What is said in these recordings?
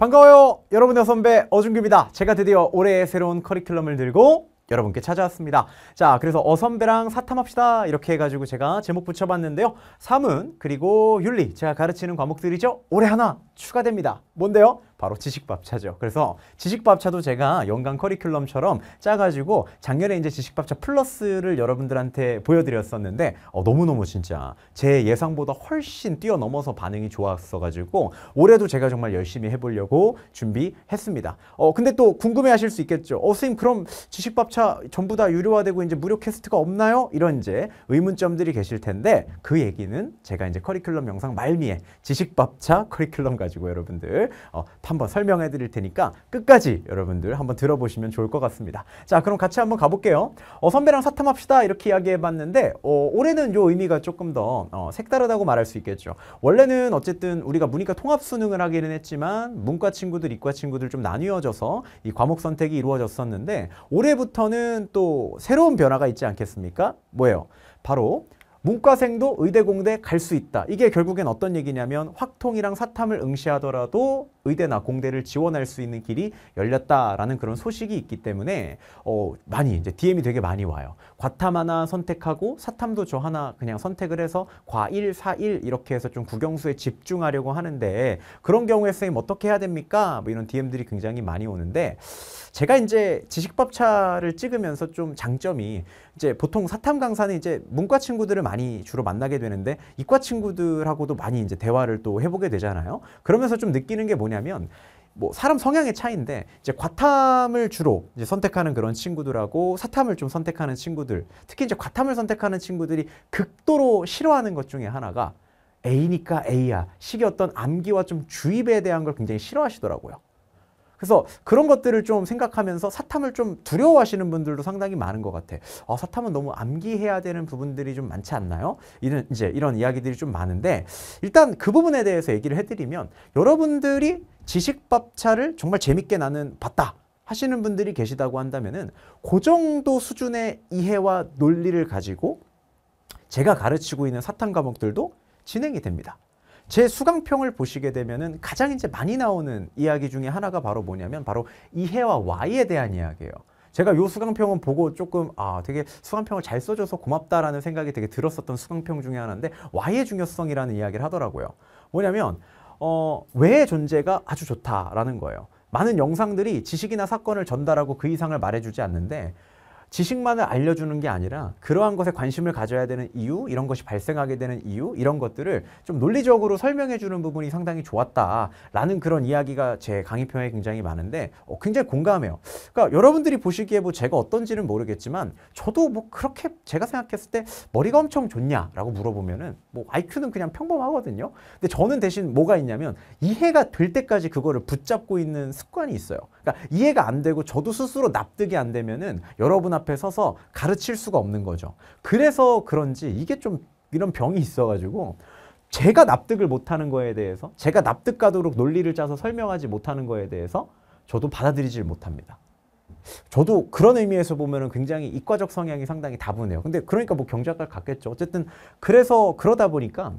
반가워요 여러분의 선배 어준규입니다 제가 드디어 올해의 새로운 커리큘럼을 들고 여러분께 찾아왔습니다 자 그래서 어선배랑 사탐합시다 이렇게 해가지고 제가 제목 붙여봤는데요 사문 그리고 윤리 제가 가르치는 과목들이죠 올해 하나 추가됩니다 뭔데요? 바로 지식밥차죠. 그래서 지식밥차도 제가 연간 커리큘럼처럼 짜가지고 작년에 이제 지식밥차 플러스를 여러분들한테 보여드렸었는데 어, 너무너무 진짜 제 예상보다 훨씬 뛰어넘어서 반응이 좋았어가지고 올해도 제가 정말 열심히 해보려고 준비했습니다. 어, 근데 또 궁금해하실 수 있겠죠. 어, 선생님 그럼 지식밥차 전부 다 유료화되고 이제 무료 캐스트가 없나요? 이런 이제 의문점들이 계실 텐데 그 얘기는 제가 이제 커리큘럼 영상 말미에 지식밥차 커리큘럼 가지고 여러분들 어, 한번 설명해 드릴 테니까 끝까지 여러분들 한번 들어보시면 좋을 것 같습니다. 자, 그럼 같이 한번 가볼게요. 어, 선배랑 사탐합시다 이렇게 이야기해 봤는데 어, 올해는 요 의미가 조금 더 어, 색다르다고 말할 수 있겠죠. 원래는 어쨌든 우리가 문이과 통합 수능을 하기는 했지만 문과 친구들, 이과 친구들 좀 나뉘어져서 이 과목 선택이 이루어졌었는데 올해부터는 또 새로운 변화가 있지 않겠습니까? 뭐예요? 바로 문과생도 의대 공대 갈 수 있다. 이게 결국엔 어떤 얘기냐면 확통이랑 사탐을 응시하더라도 의대나 공대를 지원할 수 있는 길이 열렸다라는 그런 소식이 있기 때문에 어 많이 이제 DM이 되게 많이 와요. 과탐 하나 선택하고 사탐도 저 하나 그냥 선택을 해서 과1 4, 1 이렇게 해서 좀 국영수에 집중하려고 하는데 그런 경우에 선생님 어떻게 해야 됩니까? 뭐 이런 DM들이 굉장히 많이 오는데 제가 이제 지식법차를 찍으면서 좀 장점이 이제 보통 사탐 강사는 이제 문과 친구들을 많이 주로 만나게 되는데 이과 친구들하고도 많이 이제 대화를 또 해보게 되잖아요. 그러면서 좀 느끼는 게 뭐냐면 뭐 사람 성향의 차이인데 이제 과탐을 주로 이제 선택하는 그런 친구들하고 사탐을 좀 선택하는 친구들 특히 이제 과탐을 선택하는 친구들이 극도로 싫어하는 것 중에 하나가 A니까 A야 식이 어떤 암기와 좀 주입에 대한 걸 굉장히 싫어하시더라고요. 그래서 그런 것들을 좀 생각하면서 사탐을 좀 두려워하시는 분들도 상당히 많은 것 같아. 어, 사탐은 너무 암기해야 되는 부분들이 좀 많지 않나요? 이런 이제 이런 이야기들이 좀 많은데 일단 그 부분에 대해서 얘기를 해드리면 여러분들이 지식밥차를 정말 재밌게 나는 봤다. 하시는 분들이 계시다고 한다면그 정도 수준의 이해와 논리를 가지고 제가 가르치고 있는 사탐 과목들도 진행이 됩니다. 제 수강평을 보시게 되면은 가장 이제 많이 나오는 이야기 중에 하나가 바로 뭐냐면 바로 이해와 와이에 대한 이야기예요. 제가 요 수강평은 보고 조금 아 되게 수강평을 잘 써줘서 고맙다라는 생각이 되게 들었었던 수강평 중에 하나인데 와이의 중요성이라는 이야기를 하더라고요. 뭐냐면 어, 왜의 존재가 아주 좋다라는 거예요. 많은 영상들이 지식이나 사건을 전달하고 그 이상을 말해주지 않는데 지식만을 알려주는 게 아니라 그러한 것에 관심을 가져야 되는 이유, 이런 것이 발생하게 되는 이유, 이런 것들을 좀 논리적으로 설명해 주는 부분이 상당히 좋았다라는 그런 이야기가 제 강의편에 굉장히 많은데 어, 굉장히 공감해요. 그러니까 여러분들이 보시기에 뭐 제가 어떤지는 모르겠지만 저도 뭐 그렇게 제가 생각했을 때 머리가 엄청 좋냐라고 물어보면은 뭐 IQ는 그냥 평범하거든요. 근데 저는 대신 뭐가 있냐면 이해가 될 때까지 그거를 붙잡고 있는 습관이 있어요. 그러니까 이해가 안 되고 저도 스스로 납득이 안 되면은 여러분 앞 앞에 서서 가르칠 수가 없는 거죠. 그래서 그런지 이게 좀 이런 병이 있어가지고 제가 납득을 못하는 거에 대해서 제가 납득 가도록 논리를 짜서 설명하지 못하는 거에 대해서 저도 받아들이질 못합니다. 저도 그런 의미에서 보면 굉장히 이과적 성향이 상당히 다분해요. 근데 그러니까 뭐 경제학과를 갔겠죠. 어쨌든 그래서 그러다 보니까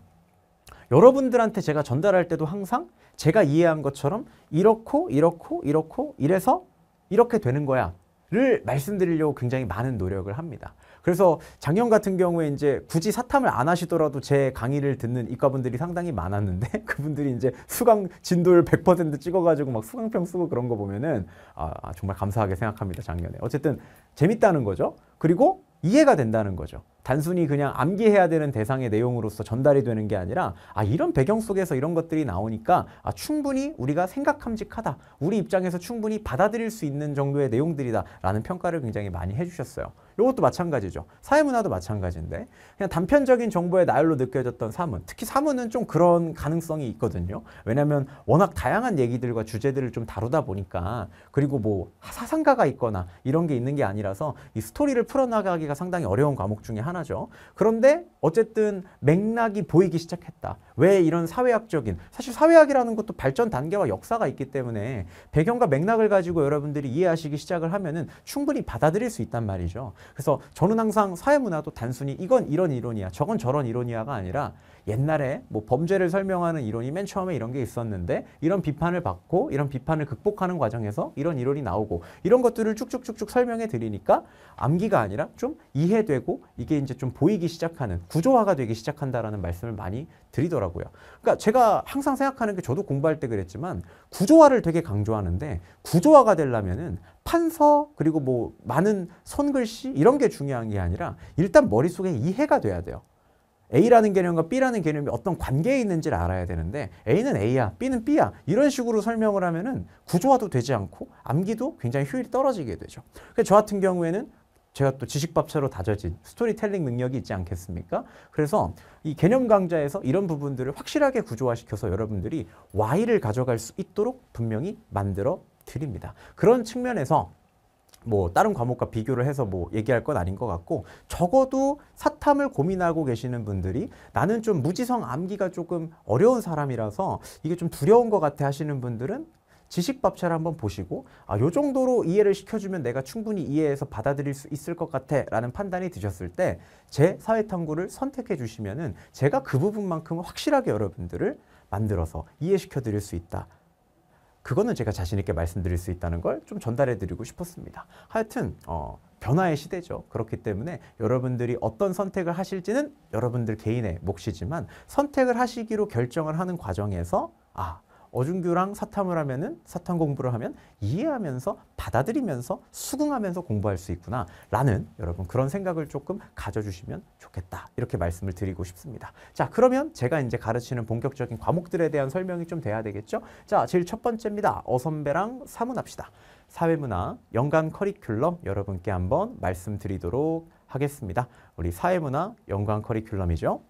여러분들한테 제가 전달할 때도 항상 제가 이해한 것처럼 이렇고 이렇고 이렇고 이래서 이렇게 되는 거야. 를 말씀드리려고 굉장히 많은 노력을 합니다. 그래서 작년 같은 경우에 이제 굳이 사탐을 안 하시더라도 제 강의를 듣는 이과분들이 상당히 많았는데 그분들이 이제 수강 진도율 100% 찍어가지고 막 수강평 쓰고 그런 거 보면은 아, 아, 정말 감사하게 생각합니다. 작년에. 어쨌든 재밌다는 거죠. 그리고 이해가 된다는 거죠. 단순히 그냥 암기해야 되는 대상의 내용으로서 전달이 되는 게 아니라 아 이런 배경 속에서 이런 것들이 나오니까 아 충분히 우리가 생각함직하다 우리 입장에서 충분히 받아들일 수 있는 정도의 내용들이다 라는 평가를 굉장히 많이 해주셨어요 이것도 마찬가지죠 사회문화도 마찬가지인데 그냥 단편적인 정보의 나열로 느껴졌던 사문 특히 사문은 좀 그런 가능성이 있거든요 왜냐하면 워낙 다양한 얘기들과 주제들을 좀 다루다 보니까 그리고 뭐 사상가가 있거나 이런 게 있는 게 아니라서 이 스토리를 풀어나가기가 상당히 어려운 과목 중에 하나 하나죠. 그런데 어쨌든 맥락이 보이기 시작했다. 왜 이런 사회학적인 사실 사회학이라는 것도 발전 단계와 역사가 있기 때문에 배경과 맥락을 가지고 여러분들이 이해하시기 시작을 하면은 충분히 받아들일 수 있단 말이죠. 그래서 저는 항상 사회문화도 단순히 이건 이런 이론이야, 저건 저런 이론이야가 아니라 옛날에 뭐 범죄를 설명하는 이론이 맨 처음에 이런 게 있었는데 이런 비판을 받고 이런 비판을 극복하는 과정에서 이런 이론이 나오고 이런 것들을 쭉쭉쭉쭉 설명해 드리니까 암기가 아니라 좀 이해되고 이게 이제 좀 보이기 시작하는 구조화가 되기 시작한다라는 말씀을 많이 드리더라고요. 그러니까 제가 항상 생각하는 게 저도 공부할 때 그랬지만 구조화를 되게 강조하는데 구조화가 되려면은 판서 그리고 뭐 많은 손글씨 이런 게 중요한 게 아니라 일단 머릿속에 이해가 돼야 돼요. A라는 개념과 B라는 개념이 어떤 관계에 있는지를 알아야 되는데 A는 A야, B는 B야 이런 식으로 설명을 하면은 구조화도 되지 않고 암기도 굉장히 효율이 떨어지게 되죠. 그래서 저 같은 경우에는 제가 또 지식밥차로 다져진 스토리텔링 능력이 있지 않겠습니까? 그래서 이 개념 강좌에서 이런 부분들을 확실하게 구조화시켜서 여러분들이 Y를 가져갈 수 있도록 분명히 만들어 드립니다. 그런 측면에서 뭐 다른 과목과 비교를 해서 뭐 얘기할 건 아닌 것 같고 적어도 사탐을 고민하고 계시는 분들이 나는 좀 무지성 암기가 조금 어려운 사람이라서 이게 좀 두려운 것 같아 하시는 분들은 지식밥차를 한번 보시고 아, 요 정도로 이해를 시켜주면 내가 충분히 이해해서 받아들일 수 있을 것 같아 라는 판단이 드셨을 때 제 사회탐구를 선택해 주시면은 제가 그 부분만큼은 확실하게 여러분들을 만들어서 이해시켜 드릴 수 있다 그거는 제가 자신 있게 말씀드릴 수 있다는 걸 좀 전달해 드리고 싶었습니다. 하여튼 어, 변화의 시대죠. 그렇기 때문에 여러분들이 어떤 선택을 하실지는 여러분들 개인의 몫이지만 선택을 하시기로 결정을 하는 과정에서 아 어중규랑 사탐을 하면은 사탐 공부를 하면 이해하면서 받아들이면서 수긍하면서 공부할 수 있구나라는 여러분 그런 생각을 조금 가져주시면 좋겠다 이렇게 말씀을 드리고 싶습니다. 자 그러면 제가 이제 가르치는 본격적인 과목들에 대한 설명이 좀 돼야 되겠죠? 자 제일 첫 번째입니다. 어선배랑 사문합시다. 사회문화 연관 커리큘럼 여러분께 한번 말씀드리도록 하겠습니다. 우리 사회문화 연관 커리큘럼이죠.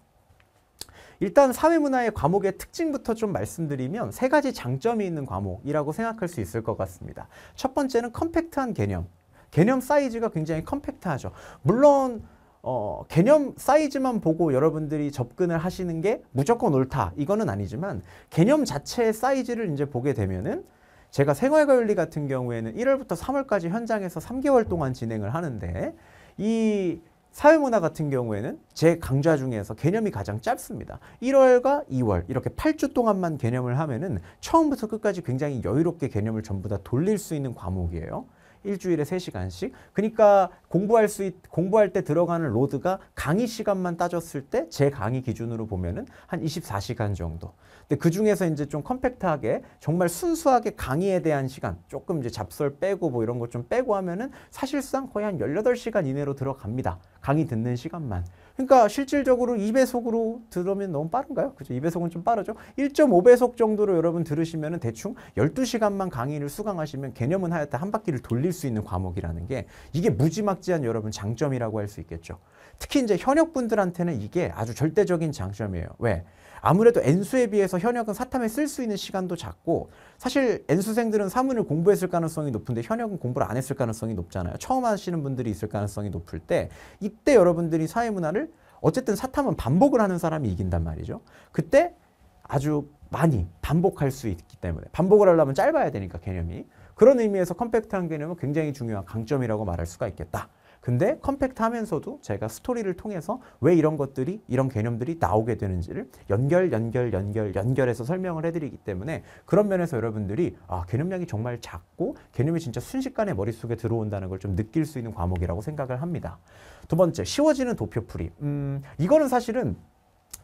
일단 사회문화의 과목의 특징부터 좀 말씀드리면 세 가지 장점이 있는 과목이라고 생각할 수 있을 것 같습니다. 첫 번째는 컴팩트한 개념. 개념 사이즈가 굉장히 컴팩트하죠. 물론 어, 개념 사이즈만 보고 여러분들이 접근을 하시는 게 무조건 옳다 이거는 아니지만 개념 자체의 사이즈를 이제 보게 되면은 제가 생활과리 같은 경우에는 1월부터 3월까지 현장에서 3개월 동안 진행을 하는데 이 사회문화 같은 경우에는 제 강좌 중에서 개념이 가장 짧습니다. 1월과 2월 이렇게 8주 동안만 개념을 하면은 처음부터 끝까지 굉장히 여유롭게 개념을 전부 다 돌릴 수 있는 과목이에요. 일주일에 세시간씩 그러니까 공부할 수 있, 공부할 때 들어가는 로드가 강의 시간만 따졌을 때 제 강의 기준으로 보면은 한 24시간 정도. 근데 그 중에서 이제 좀 컴팩트하게 정말 순수하게 강의에 대한 시간 조금 이제 잡설 빼고 뭐 이런 것 좀 빼고 하면은 사실상 거의 한 18시간 이내로 들어갑니다. 강의 듣는 시간만. 그러니까 실질적으로 2배속으로 들으면 너무 빠른가요? 그죠? 2배속은 좀 빠르죠? 1.5배속 정도로 여러분 들으시면 대충 12시간만 강의를 수강하시면 개념은 하여튼한 바퀴를 돌릴 수 있는 과목이라는 게 이게 무지막지한 여러분 장점이라고 할 수 있겠죠. 특히 이제 현역분들한테는 이게 아주 절대적인 장점이에요. 왜? 아무래도 N수에 비해서 현역은 사탐에 쓸 수 있는 시간도 작고 사실 N수생들은 사문을 공부했을 가능성이 높은데 현역은 공부를 안 했을 가능성이 높잖아요. 처음 하시는 분들이 있을 가능성이 높을 때 이때 여러분들이 사회문화를 어쨌든 사탐은 반복을 하는 사람이 이긴단 말이죠. 그때 아주 많이 반복할 수 있기 때문에 반복을 하려면 짧아야 되니까 개념이 그런 의미에서 컴팩트한 개념은 굉장히 중요한 강점이라고 말할 수가 있겠다. 근데 컴팩트하면서도 제가 스토리를 통해서 왜 이런 것들이 이런 개념들이 나오게 되는지를 연결 연결 연결 연결해서 설명을 해드리기 때문에 그런 면에서 여러분들이 아 개념량이 정말 작고 개념이 진짜 순식간에 머릿속에 들어온다는 걸 좀 느낄 수 있는 과목이라고 생각을 합니다. 두 번째 쉬워지는 도표풀이 음, 이거는 사실은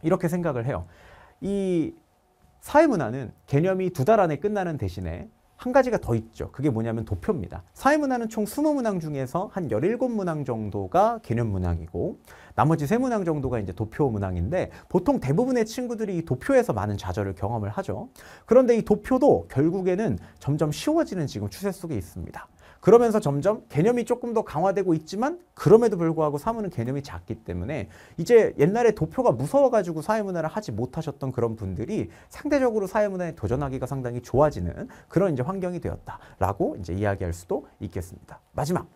이렇게 생각을 해요. 이 사회문화는 개념이 두 달 안에 끝나는 대신에 한 가지가 더 있죠. 그게 뭐냐면 도표입니다. 사회문화는 총 20문항 중에서 한 17문항 정도가 개념문항이고 나머지 3문항 정도가 이제 도표문항인데 보통 대부분의 친구들이 이 도표에서 많은 좌절을 경험을 하죠. 그런데 이 도표도 결국에는 점점 쉬워지는 지금 추세 속에 있습니다. 그러면서 점점 개념이 조금 더 강화되고 있지만 그럼에도 불구하고 사문은 개념이 작기 때문에 이제 옛날에 도표가 무서워가지고 사회문화를 하지 못하셨던 그런 분들이 상대적으로 사회문화에 도전하기가 상당히 좋아지는 그런 이제 환경이 되었다라고 이제 이야기할 수도 있겠습니다. 마지막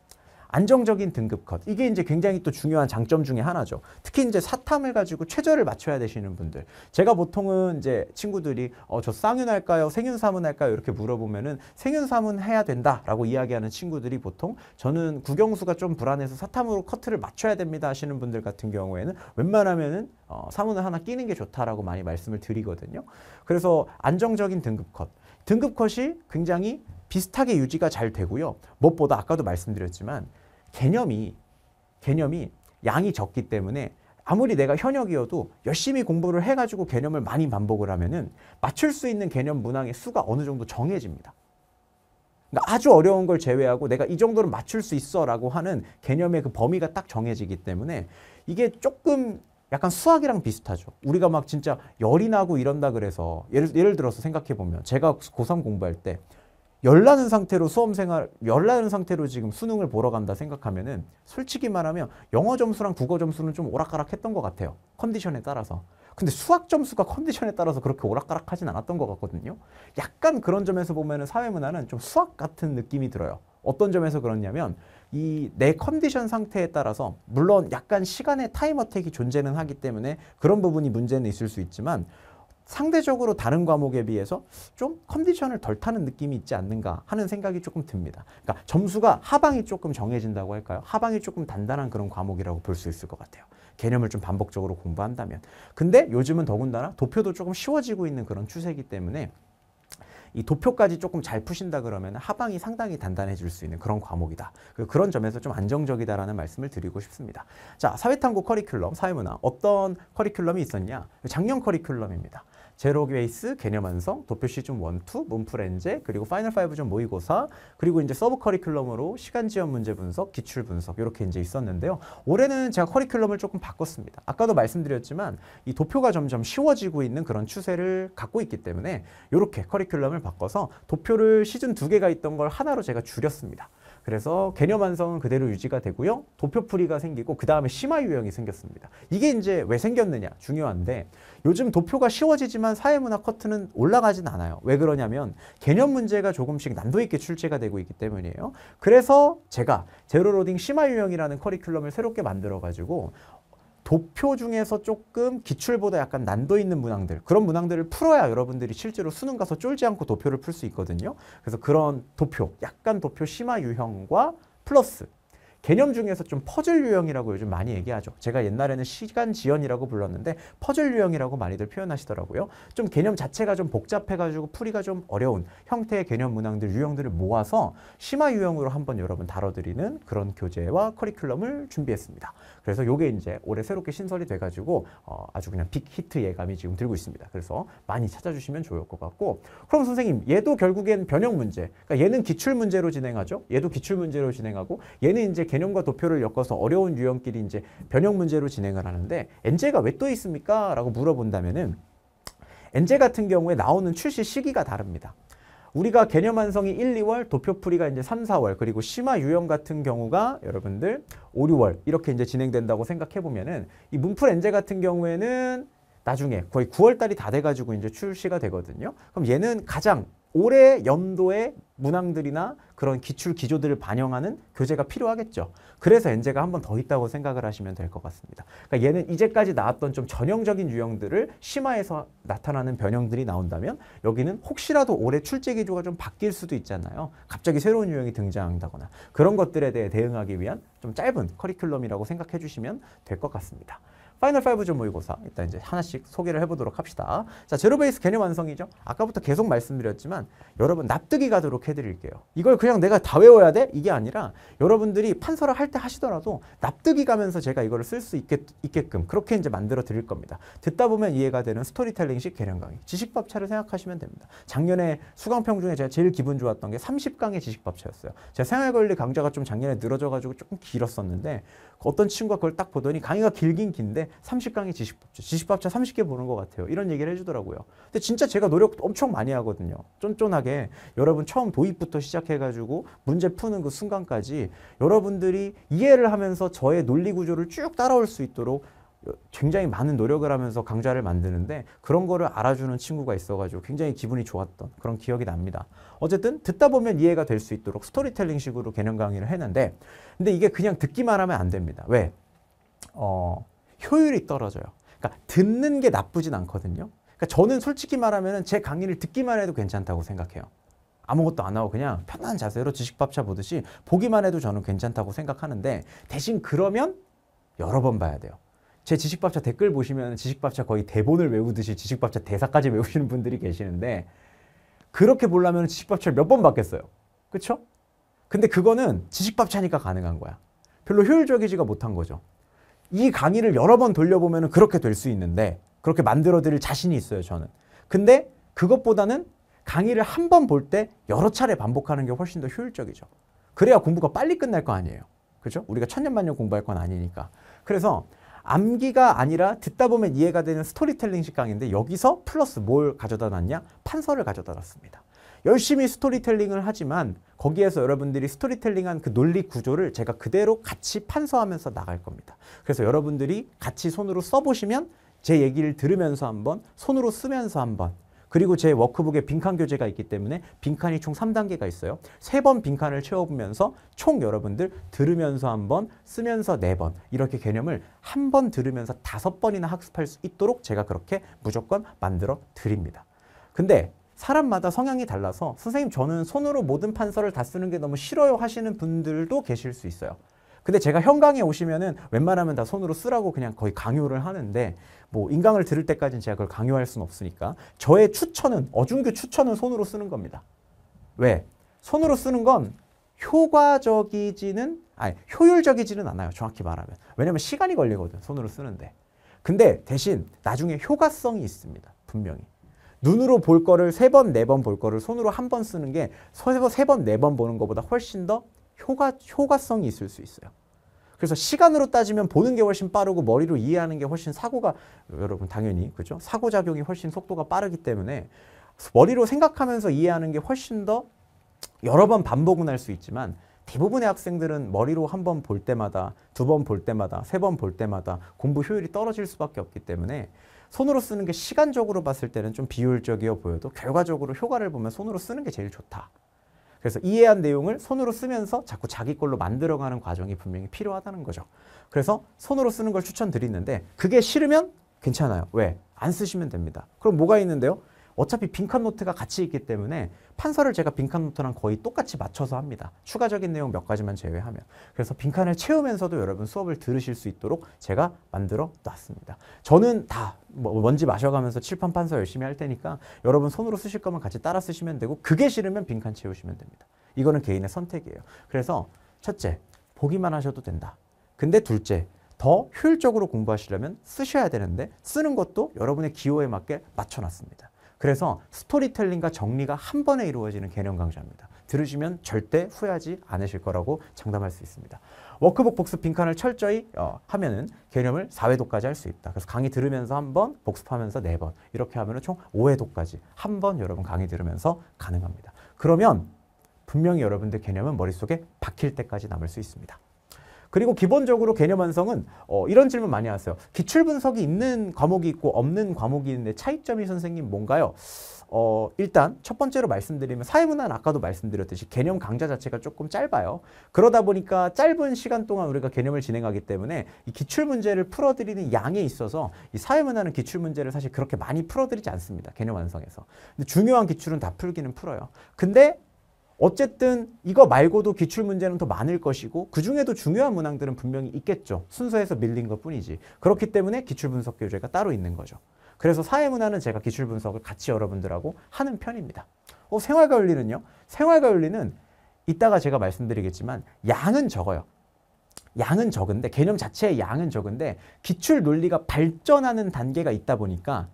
안정적인 등급 컷. 이게 이제 굉장히 또 중요한 장점 중에 하나죠. 특히 이제 사탐을 가지고 최저를 맞춰야 되시는 분들. 제가 보통은 이제 친구들이 어, 저 쌍윤 할까요? 생윤 사문 할까요? 이렇게 물어보면은 생윤 사문 해야 된다라고 이야기하는 친구들이 보통 저는 국영수가 좀 불안해서 사탐으로 커트를 맞춰야 됩니다 하시는 분들 같은 경우에는 웬만하면은 어, 사문을 하나 끼는 게 좋다라고 많이 말씀을 드리거든요. 그래서 안정적인 등급 컷. 등급 컷이 굉장히 비슷하게 유지가 잘 되고요. 무엇보다 아까도 말씀드렸지만 개념이 개념이 양이 적기 때문에 아무리 내가 현역이어도 열심히 공부를 해가지고 개념을 많이 반복을 하면은 맞출 수 있는 개념 문항의 수가 어느 정도 정해집니다. 그러니까 아주 어려운 걸 제외하고 내가 이 정도는 맞출 수 있어라고 하는 개념의 그 범위가 딱 정해지기 때문에 이게 조금 약간 수학이랑 비슷하죠. 우리가 막 진짜 열이 나고 이런다 그래서 예를, 예를 들어서 생각해 보면 제가 고3 공부할 때 열나는 상태로 수험생활, 열나는 상태로 지금 수능을 보러 간다 생각하면은 솔직히 말하면 영어 점수랑 국어 점수는 좀 오락가락 했던 것 같아요. 컨디션에 따라서. 근데 수학 점수가 컨디션에 따라서 그렇게 오락가락 하진 않았던 것 같거든요. 약간 그런 점에서 보면은 사회문화는 좀 수학 같은 느낌이 들어요. 어떤 점에서 그렇냐면 이 내 컨디션 상태에 따라서 물론 약간 시간의 타임 어택이 존재는 하기 때문에 그런 부분이 문제는 있을 수 있지만 상대적으로 다른 과목에 비해서 좀 컨디션을 덜 타는 느낌이 있지 않는가 하는 생각이 조금 듭니다. 그러니까 점수가 하방이 조금 정해진다고 할까요? 하방이 조금 단단한 그런 과목이라고 볼 수 있을 것 같아요. 개념을 좀 반복적으로 공부한다면. 근데 요즘은 더군다나 도표도 조금 쉬워지고 있는 그런 추세이기 때문에 이 도표까지 조금 잘 푸신다 그러면 하방이 상당히 단단해질 수 있는 그런 과목이다. 그런 점에서 좀 안정적이다라는 말씀을 드리고 싶습니다. 자, 사회탐구 커리큘럼, 사회문화 어떤 커리큘럼이 있었냐? 작년 커리큘럼입니다. 제로 베이스, 개념 완성, 도표 시즌 1, 2, 문프렌제 그리고 파이널 5좀 모의고사, 그리고 이제 서브 커리큘럼으로 시간 지연 문제 분석, 기출 분석 이렇게 이제 있었는데요. 올해는 제가 커리큘럼을 조금 바꿨습니다. 아까도 말씀드렸지만 이 도표가 점점 쉬워지고 있는 그런 추세를 갖고 있기 때문에 이렇게 커리큘럼을 바꿔서 도표를 시즌 2 개가 있던 걸 하나로 제가 줄였습니다. 그래서 개념 완성은 그대로 유지가 되고요. 도표풀이가 생기고 그 다음에 심화 유형이 생겼습니다. 이게 이제 왜 생겼느냐 중요한데 요즘 도표가 쉬워지지만 사회문화 커트는 올라가진 않아요. 왜 그러냐면 개념 문제가 조금씩 난도 있게 출제가 되고 있기 때문이에요. 그래서 제가 제로로딩 심화 유형이라는 커리큘럼을 새롭게 만들어가지고 도표 중에서 조금 기출보다 약간 난도 있는 문항들 그런 문항들을 풀어야 여러분들이 실제로 수능 가서 쫄지 않고 도표를 풀 수 있거든요. 그래서 그런 도표, 약간 도표 심화 유형과 플러스 개념 중에서 좀 퍼즐 유형이라고 요즘 많이 얘기하죠. 제가 옛날에는 시간 지연이라고 불렀는데 퍼즐 유형이라고 많이들 표현하시더라고요. 좀 개념 자체가 좀 복잡해가지고 풀이가 좀 어려운 형태의 개념 문항들, 유형들을 모아서 심화 유형으로 한번 여러분 다뤄드리는 그런 교재와 커리큘럼을 준비했습니다. 그래서 요게 이제 올해 새롭게 신설이 돼가지고 어, 아주 그냥 빅 히트 예감이 지금 들고 있습니다. 그래서 많이 찾아주시면 좋을 것 같고 그럼 선생님 얘도 결국엔 변형 문제 그러니까 얘는 기출 문제로 진행하죠. 얘도 기출 문제로 진행하고 얘는 이제 개념과 도표를 엮어서 어려운 유형끼리 이제 변형 문제로 진행을 하는데 엔제가 왜 또 있습니까? 라고 물어본다면은 엔제 같은 경우에 나오는 출시 시기가 다릅니다. 우리가 개념 완성이 1, 2월, 도표풀이가 이제 3, 4월, 그리고 심화 유형 같은 경우가 여러분들 5, 6월 이렇게 이제 진행된다고 생각해보면은 이 문풀 엔제 같은 경우에는 나중에 거의 9월달이 다 돼가지고 이제 출시가 되거든요. 그럼 얘는 가장 올해 연도의 문항들이나 그런 기출 기조들을 반영하는 교재가 필요하겠죠. 그래서 엔제가 한 번 더 있다고 생각을 하시면 될 것 같습니다. 그러니까 얘는 이제까지 나왔던 좀 전형적인 유형들을 심화해서 나타나는 변형들이 나온다면 여기는 혹시라도 올해 출제 기조가 좀 바뀔 수도 있잖아요. 갑자기 새로운 유형이 등장한다거나 그런 것들에 대해 대응하기 위한 좀 짧은 커리큘럼이라고 생각해 주시면 될 것 같습니다. 파이널 5조 모의고사 일단 이제 하나씩 소개를 해보도록 합시다. 자 제로 베이스 개념 완성이죠. 아까부터 계속 말씀드렸지만 여러분 납득이 가도록 해드릴게요. 이걸 그냥 내가 다 외워야 돼? 이게 아니라 여러분들이 판서를 할 때 하시더라도 납득이 가면서 제가 이거를 쓸 수 있게끔 그렇게 이제 만들어 드릴 겁니다. 듣다 보면 이해가 되는 스토리텔링식 개념 강의 지식밥차를 생각하시면 됩니다. 작년에 수강평 중에 제가 제일 기분 좋았던 게 30강의 지식밥차였어요. 제가 생활관리 강좌가 좀 작년에 늘어져가지고 조금 길었었는데 어떤 친구가 그걸 딱 보더니 강의가 길긴 긴데 30강의 지식밥차, 지식밥차 30개 보는 것 같아요. 이런 얘기를 해주더라고요. 근데 진짜 제가 노력 엄청 많이 하거든요. 쫀쫀하게 여러분 처음 도입부터 시작해가지고 문제 푸는 그 순간까지 여러분들이 이해를 하면서 저의 논리 구조를 쭉 따라올 수 있도록 굉장히 많은 노력을 하면서 강좌를 만드는데 그런 거를 알아주는 친구가 있어가지고 굉장히 기분이 좋았던 그런 기억이 납니다. 어쨌든 듣다 보면 이해가 될 수 있도록 스토리텔링 식으로 개념 강의를 했는데 근데 이게 그냥 듣기만 하면 안 됩니다. 왜? 어, 효율이 떨어져요. 그러니까 듣는 게 나쁘진 않거든요. 그러니까 저는 솔직히 말하면 제 강의를 듣기만 해도 괜찮다고 생각해요. 아무것도 안 하고 그냥 편한 자세로 지식밥차 보듯이 보기만 해도 저는 괜찮다고 생각하는데 대신 그러면 여러 번 봐야 돼요. 제 지식밥차 댓글 보시면 지식밥차 거의 대본을 외우듯이 지식밥차 대사까지 외우시는 분들이 계시는데 그렇게 보려면 지식밥차를 몇 번 받겠어요. 그렇죠? 근데 그거는 지식밥차니까 가능한 거야. 별로 효율적이지가 못한 거죠. 이 강의를 여러 번 돌려보면 그렇게 될 수 있는데 그렇게 만들어 드릴 자신이 있어요, 저는. 근데 그것보다는 강의를 한 번 볼 때 여러 차례 반복하는 게 훨씬 더 효율적이죠. 그래야 공부가 빨리 끝날 거 아니에요. 그죠? 우리가 천년만년 공부할 건 아니니까. 그래서 암기가 아니라 듣다 보면 이해가 되는 스토리텔링식 강의인데 여기서 플러스 뭘 가져다 놨냐? 판서를 가져다 놨습니다. 열심히 스토리텔링을 하지만 거기에서 여러분들이 스토리텔링한 그 논리 구조를 제가 그대로 같이 판서하면서 나갈 겁니다. 그래서 여러분들이 같이 손으로 써보시면 제 얘기를 들으면서 한번 손으로 쓰면서 한번 그리고 제 워크북에 빈칸 교재가 있기 때문에 빈칸이 총 3단계가 있어요. 세 번 빈칸을 채워보면서 총 여러분들 들으면서 네 한 번, 쓰면서 네번 이렇게 개념을 한 번 들으면서 다섯 번이나 학습할 수 있도록 제가 그렇게 무조건 만들어 드립니다. 근데 사람마다 성향이 달라서 선생님 저는 손으로 모든 판서를 다 쓰는 게 너무 싫어요 하시는 분들도 계실 수 있어요. 근데 제가 현강에 오시면은 웬만하면 다 손으로 쓰라고 그냥 거의 강요를 하는데 뭐 인강을 들을 때까지는 제가 그걸 강요할 수는 없으니까 저의 추천은 어중규 추천은 손으로 쓰는 겁니다. 왜? 손으로 쓰는 건 효과적이지는 아니 효율적이지는 않아요. 정확히 말하면. 왜냐면 시간이 걸리거든. 손으로 쓰는데. 근데 대신 나중에 효과성이 있습니다. 분명히. 눈으로 볼 거를 세 번, 네 번 볼 거를 손으로 한 번 쓰는 게세 번, 네 번 보는 것보다 훨씬 더 효과, 효과성이 있을 수 있어요. 그래서 시간으로 따지면 보는 게 훨씬 빠르고 머리로 이해하는 게 훨씬 사고가 여러분 당연히 그죠? 사고 작용이 훨씬 속도가 빠르기 때문에 머리로 생각하면서 이해하는 게 훨씬 더 여러 번 반복은 할 수 있지만 대부분의 학생들은 머리로 한 번 볼 때마다 두 번 볼 때마다 세 번 볼 때마다 공부 효율이 떨어질 수밖에 없기 때문에 손으로 쓰는 게 시간적으로 봤을 때는 좀 비효율적이어 보여도 결과적으로 효과를 보면 손으로 쓰는 게 제일 좋다. 그래서 이해한 내용을 손으로 쓰면서 자꾸 자기 걸로 만들어가는 과정이 분명히 필요하다는 거죠. 그래서 손으로 쓰는 걸 추천드리는데 그게 싫으면 괜찮아요. 왜? 안 쓰시면 됩니다. 그럼 뭐가 있는데요? 어차피 빈칸 노트가 같이 있기 때문에 판서를 제가 빈칸 노트랑 거의 똑같이 맞춰서 합니다. 추가적인 내용 몇 가지만 제외하면. 그래서 빈칸을 채우면서도 여러분 수업을 들으실 수 있도록 제가 만들어 놨습니다. 저는 다 뭐 먼지 마셔가면서 칠판 판서 열심히 할 테니까 여러분 손으로 쓰실 거면 같이 따라 쓰시면 되고 그게 싫으면 빈칸 채우시면 됩니다. 이거는 개인의 선택이에요. 그래서 첫째, 보기만 하셔도 된다. 근데 둘째, 더 효율적으로 공부하시려면 쓰셔야 되는데 쓰는 것도 여러분의 기호에 맞게 맞춰놨습니다. 그래서 스토리텔링과 정리가 한 번에 이루어지는 개념 강좌입니다. 들으시면 절대 후회하지 않으실 거라고 장담할 수 있습니다. 워크북 복습 빈칸을 철저히 어, 하면은 개념을 4회도까지 할 수 있다. 그래서 강의 들으면서 한 번, 복습하면서 네 번. 이렇게 하면총 5회도까지 한 번 여러분 강의 들으면서 가능합니다. 그러면 분명히 여러분들 개념은 머릿속에 박힐 때까지 남을 수 있습니다. 그리고 기본적으로 개념 완성은 어, 이런 질문 많이 하세요. 기출 분석이 있는 과목이 있고 없는 과목이 있는데 차이점이 선생님 뭔가요? 어, 일단 첫 번째로 말씀드리면 사회문화는 아까도 말씀드렸듯이 개념 강좌 자체가 조금 짧아요. 그러다 보니까 짧은 시간 동안 우리가 개념을 진행하기 때문에 이 기출 문제를 풀어드리는 양에 있어서 이 사회문화는 기출 문제를 사실 그렇게 많이 풀어드리지 않습니다. 개념 완성에서. 근데 중요한 기출은 다 풀기는 풀어요. 근데 어쨌든 이거 말고도 기출 문제는 더 많을 것이고 그중에도 중요한 문항들은 분명히 있겠죠. 순서에서 밀린 것뿐이지. 그렇기 때문에 기출 분석 교재가 따로 있는 거죠. 그래서 사회문화는 제가 기출 분석을 같이 여러분들하고 하는 편입니다. 어, 생활과 윤리는요? 생활과 윤리는 이따가 제가 말씀드리겠지만 양은 적어요. 양은 적은데 개념 자체의 양은 적은데 기출 논리가 발전하는 단계가 있다 보니까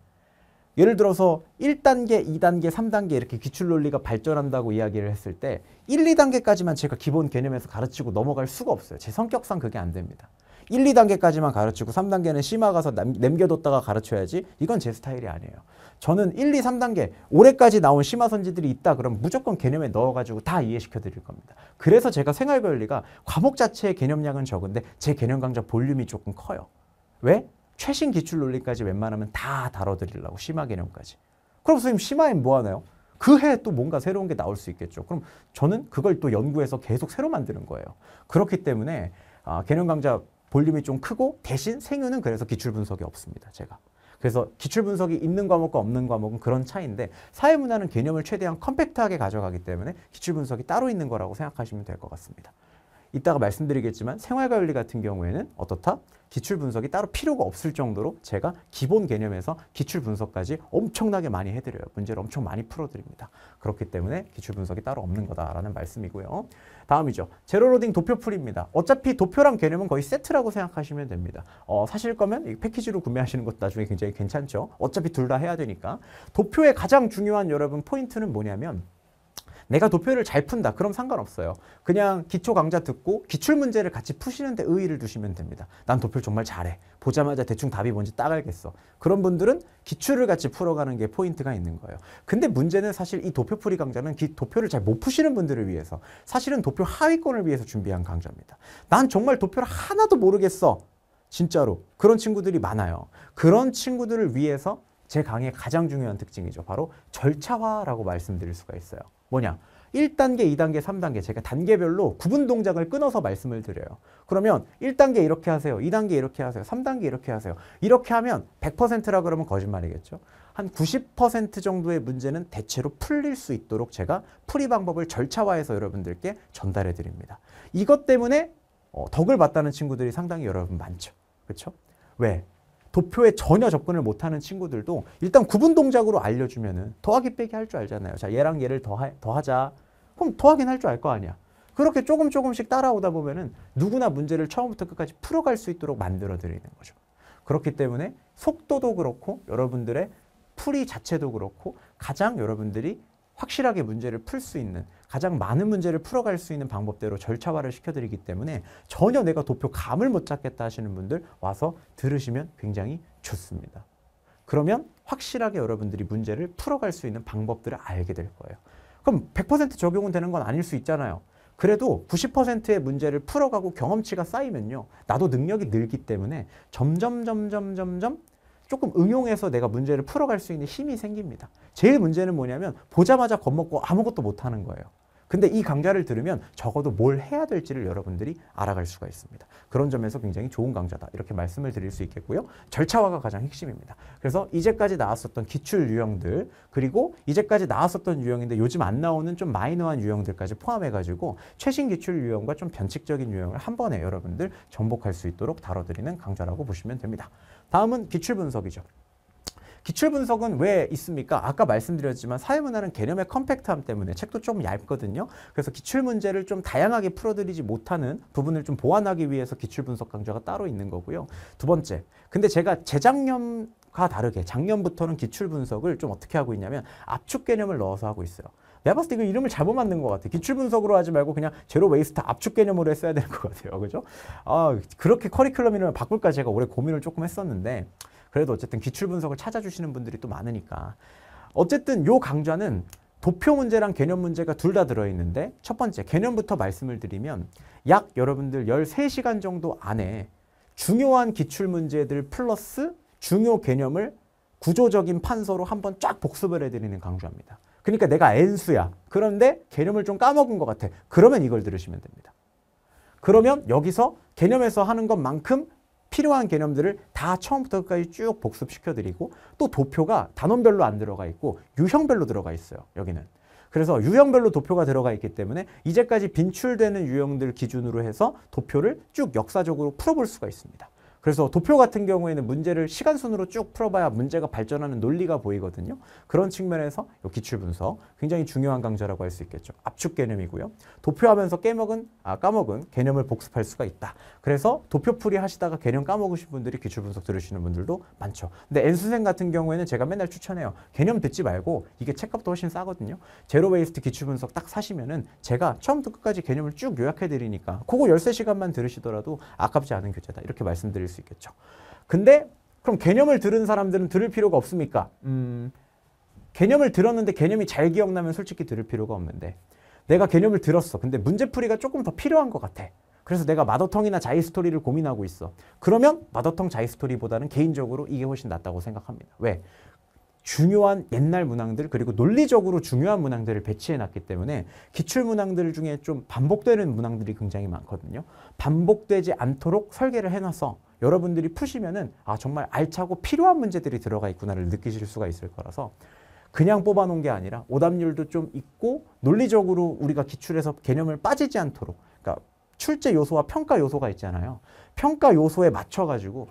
예를 들어서 1단계, 2단계, 3단계 이렇게 기출 논리가 발전한다고 이야기를 했을 때 1, 2단계까지만 제가 기본 개념에서 가르치고 넘어갈 수가 없어요. 제 성격상 그게 안 됩니다. 1, 2단계까지만 가르치고 3단계는 심화 가서 남, 겨뒀다가 가르쳐야지 이건 제 스타일이 아니에요. 저는 1, 2, 3단계 올해까지 나온 심화 선지들이 있다 그럼 무조건 개념에 넣어가지고 다 이해시켜 드릴 겁니다. 그래서 제가 생활 권리가 과목 자체의 개념량은 적은데 제 개념 강좌 볼륨이 조금 커요. 왜? 최신 기출 논리까지 웬만하면 다 다뤄드리려고 심화 개념까지. 그럼 선생님 심화엔 뭐 하나요? 그 해에 또 뭔가 새로운 게 나올 수 있겠죠. 그럼 저는 그걸 또 연구해서 계속 새로 만드는 거예요. 그렇기 때문에 아, 개념 강좌 볼륨이 좀 크고 대신 생유는 그래서 기출 분석이 없습니다. 제가. 그래서 기출 분석이 있는 과목과 없는 과목은 그런 차이인데 사회문화는 개념을 최대한 컴팩트하게 가져가기 때문에 기출 분석이 따로 있는 거라고 생각하시면 될 것 같습니다. 이따가 말씀드리겠지만 생활관리 같은 경우에는 어떻다? 기출분석이 따로 필요가 없을 정도로 제가 기본 개념에서 기출분석까지 엄청나게 많이 해드려요. 문제를 엄청 많이 풀어드립니다. 그렇기 때문에 기출분석이 따로 없는 거다라는 말씀이고요. 다음이죠. 제로로딩 도표풀입니다. 어차피 도표랑 개념은 거의 세트라고 생각하시면 됩니다. 어, 사실 거면 패키지로 구매하시는 것도 나중에 굉장히 괜찮죠. 어차피 둘 다 해야 되니까. 도표의 가장 중요한 여러분 포인트는 뭐냐면 내가 도표를 잘 푼다. 그럼 상관없어요. 그냥 기초 강좌 듣고 기출 문제를 같이 푸시는데 의의를 두시면 됩니다. 난 도표를 정말 잘해. 보자마자 대충 답이 뭔지 딱 알겠어. 그런 분들은 기출을 같이 풀어가는 게 포인트가 있는 거예요. 근데 문제는 사실 이 도표풀이 강좌는 기, 도표를 잘 못 푸시는 분들을 위해서 사실은 도표 하위권을 위해서 준비한 강좌입니다. 난 정말 도표를 하나도 모르겠어. 진짜로 그런 친구들이 많아요. 그런 친구들을 위해서 제 강의 가장 중요한 특징이죠. 바로 절차화라고 말씀드릴 수가 있어요. 뭐냐? 1단계, 2단계, 3단계 제가 단계별로 구분 동작을 끊어서 말씀을 드려요. 그러면 1단계 이렇게 하세요. 2단계 이렇게 하세요. 3단계 이렇게 하세요. 이렇게 하면 100%라 그러면 거짓말이겠죠. 한 90% 정도의 문제는 대체로 풀릴 수 있도록 제가 풀이 방법을 절차화해서 여러분들께 전달해 드립니다. 이것 때문에 어, 덕을 봤다는 친구들이 상당히 여러분 많죠. 그렇죠? 왜? 도표에 전혀 접근을 못하는 친구들도 일단 구분 동작으로 알려주면은 더하기 빼기 할 줄 알잖아요. 자 얘랑 얘를 더하, 더하자. 그럼 더하긴 할줄 알 거 아니야. 그렇게 조금 조금씩 따라오다 보면은 누구나 문제를 처음부터 끝까지 풀어갈 수 있도록 만들어 드리는 거죠. 그렇기 때문에 속도도 그렇고 여러분들의 풀이 자체도 그렇고 가장 여러분들이 확실하게 문제를 풀 수 있는 가장 많은 문제를 풀어갈 수 있는 방법대로 절차화를 시켜드리기 때문에 전혀 내가 도표 감을 못 잡겠다 하시는 분들 와서 들으시면 굉장히 좋습니다. 그러면 확실하게 여러분들이 문제를 풀어갈 수 있는 방법들을 알게 될 거예요. 그럼 100% 적용은 되는 건 아닐 수 있잖아요. 그래도 90%의 문제를 풀어가고 경험치가 쌓이면요. 나도 능력이 늘기 때문에 점점 점점 점점 조금 응용해서 내가 문제를 풀어갈 수 있는 힘이 생깁니다. 제일 문제는 뭐냐면 보자마자 겁먹고 아무것도 못하는 거예요. 근데 이 강좌를 들으면 적어도 뭘 해야 될지를 여러분들이 알아갈 수가 있습니다. 그런 점에서 굉장히 좋은 강좌다. 이렇게 말씀을 드릴 수 있겠고요. 절차화가 가장 핵심입니다. 그래서 이제까지 나왔었던 기출 유형들 그리고 이제까지 나왔었던 유형인데 요즘 안 나오는 좀 마이너한 유형들까지 포함해가지고 최신 기출 유형과 좀 변칙적인 유형을 한 번에 여러분들 정복할 수 있도록 다뤄드리는 강좌라고 보시면 됩니다. 다음은 기출 분석이죠. 기출 분석은 왜 있습니까? 아까 말씀드렸지만 사회문화는 개념의 컴팩트함 때문에 책도 좀 얇거든요. 그래서 기출 문제를 좀 다양하게 풀어드리지 못하는 부분을 좀 보완하기 위해서 기출 분석 강좌가 따로 있는 거고요. 두 번째, 근데 제가 재작년 과 다르게 작년부터는 기출 분석을 좀 어떻게 하고 있냐면 압축 개념을 넣어서 하고 있어요. 내가 봤을 때 이거 이름을 잘못 만든 것 같아. 기출 분석으로 하지 말고 그냥 제로 웨이스트 압축 개념으로 했어야 되는 것 같아요. 그죠? 아, 그렇게 커리큘럼 이름을 바꿀까 제가 올해 고민을 조금 했었는데 그래도 어쨌든 기출 분석을 찾아주시는 분들이 또 많으니까 어쨌든 요 강좌는 도표 문제랑 개념 문제가 둘 다 들어있는데 첫 번째 개념부터 말씀을 드리면 약 여러분들 13시간 정도 안에 중요한 기출 문제들 플러스 중요 개념을 구조적인 판서로 한번 쫙 복습을 해드리는 강좌입니다. 그러니까 내가 N수야. 그런데 개념을 좀 까먹은 것 같아. 그러면 이걸 들으시면 됩니다. 그러면 여기서 개념에서 하는 것만큼 필요한 개념들을 다 처음부터 끝까지 쭉 복습시켜드리고 또 도표가 단원별로 안 들어가 있고 유형별로 들어가 있어요. 여기는. 그래서 유형별로 도표가 들어가 있기 때문에 이제까지 빈출되는 유형들 기준으로 해서 도표를 쭉 역사적으로 풀어볼 수가 있습니다. 그래서 도표 같은 경우에는 문제를 시간순으로 쭉 풀어봐야 문제가 발전하는 논리가 보이거든요. 그런 측면에서 기출분석, 굉장히 중요한 강좌라고 할 수 있겠죠. 압축 개념이고요. 도표하면서 깨먹은 아, 까먹은 개념을 복습할 수가 있다. 그래서 도표풀이 하시다가 개념 까먹으신 분들이 기출 분석 들으시는 분들도 많죠. 근데 N수생 같은 경우에는 제가 맨날 추천해요. 개념 듣지 말고 이게 책값도 훨씬 싸거든요. 제로 웨이스트 기출 분석 딱 사시면은 제가 처음부터 끝까지 개념을 쭉 요약해 드리니까 그거 13시간만 들으시더라도 아깝지 않은 교재다. 이렇게 말씀드릴 수 있겠죠. 근데 그럼 개념을 들은 사람들은 들을 필요가 없습니까? 음, 개념을 들었는데 개념이 잘 기억나면 솔직히 들을 필요가 없는데 내가 개념을 들었어. 근데 문제풀이가 조금 더 필요한 것 같아. 그래서 내가 마더텅이나 자이스토리를 고민하고 있어. 그러면 마더텅 자이스토리보다는 개인적으로 이게 훨씬 낫다고 생각합니다. 왜? 중요한 옛날 문항들 그리고 논리적으로 중요한 문항들을 배치해 놨기 때문에 기출 문항들 중에 좀 반복되는 문항들이 굉장히 많거든요. 반복되지 않도록 설계를 해놔서 여러분들이 푸시면은 아 정말 알차고 필요한 문제들이 들어가 있구나를 느끼실 수가 있을 거라서 그냥 뽑아놓은 게 아니라 오답률도 좀 있고 논리적으로 우리가 기출에서 개념을 빠지지 않도록 그러니까 출제 요소와 평가 요소가 있잖아요. 평가 요소에 맞춰가지고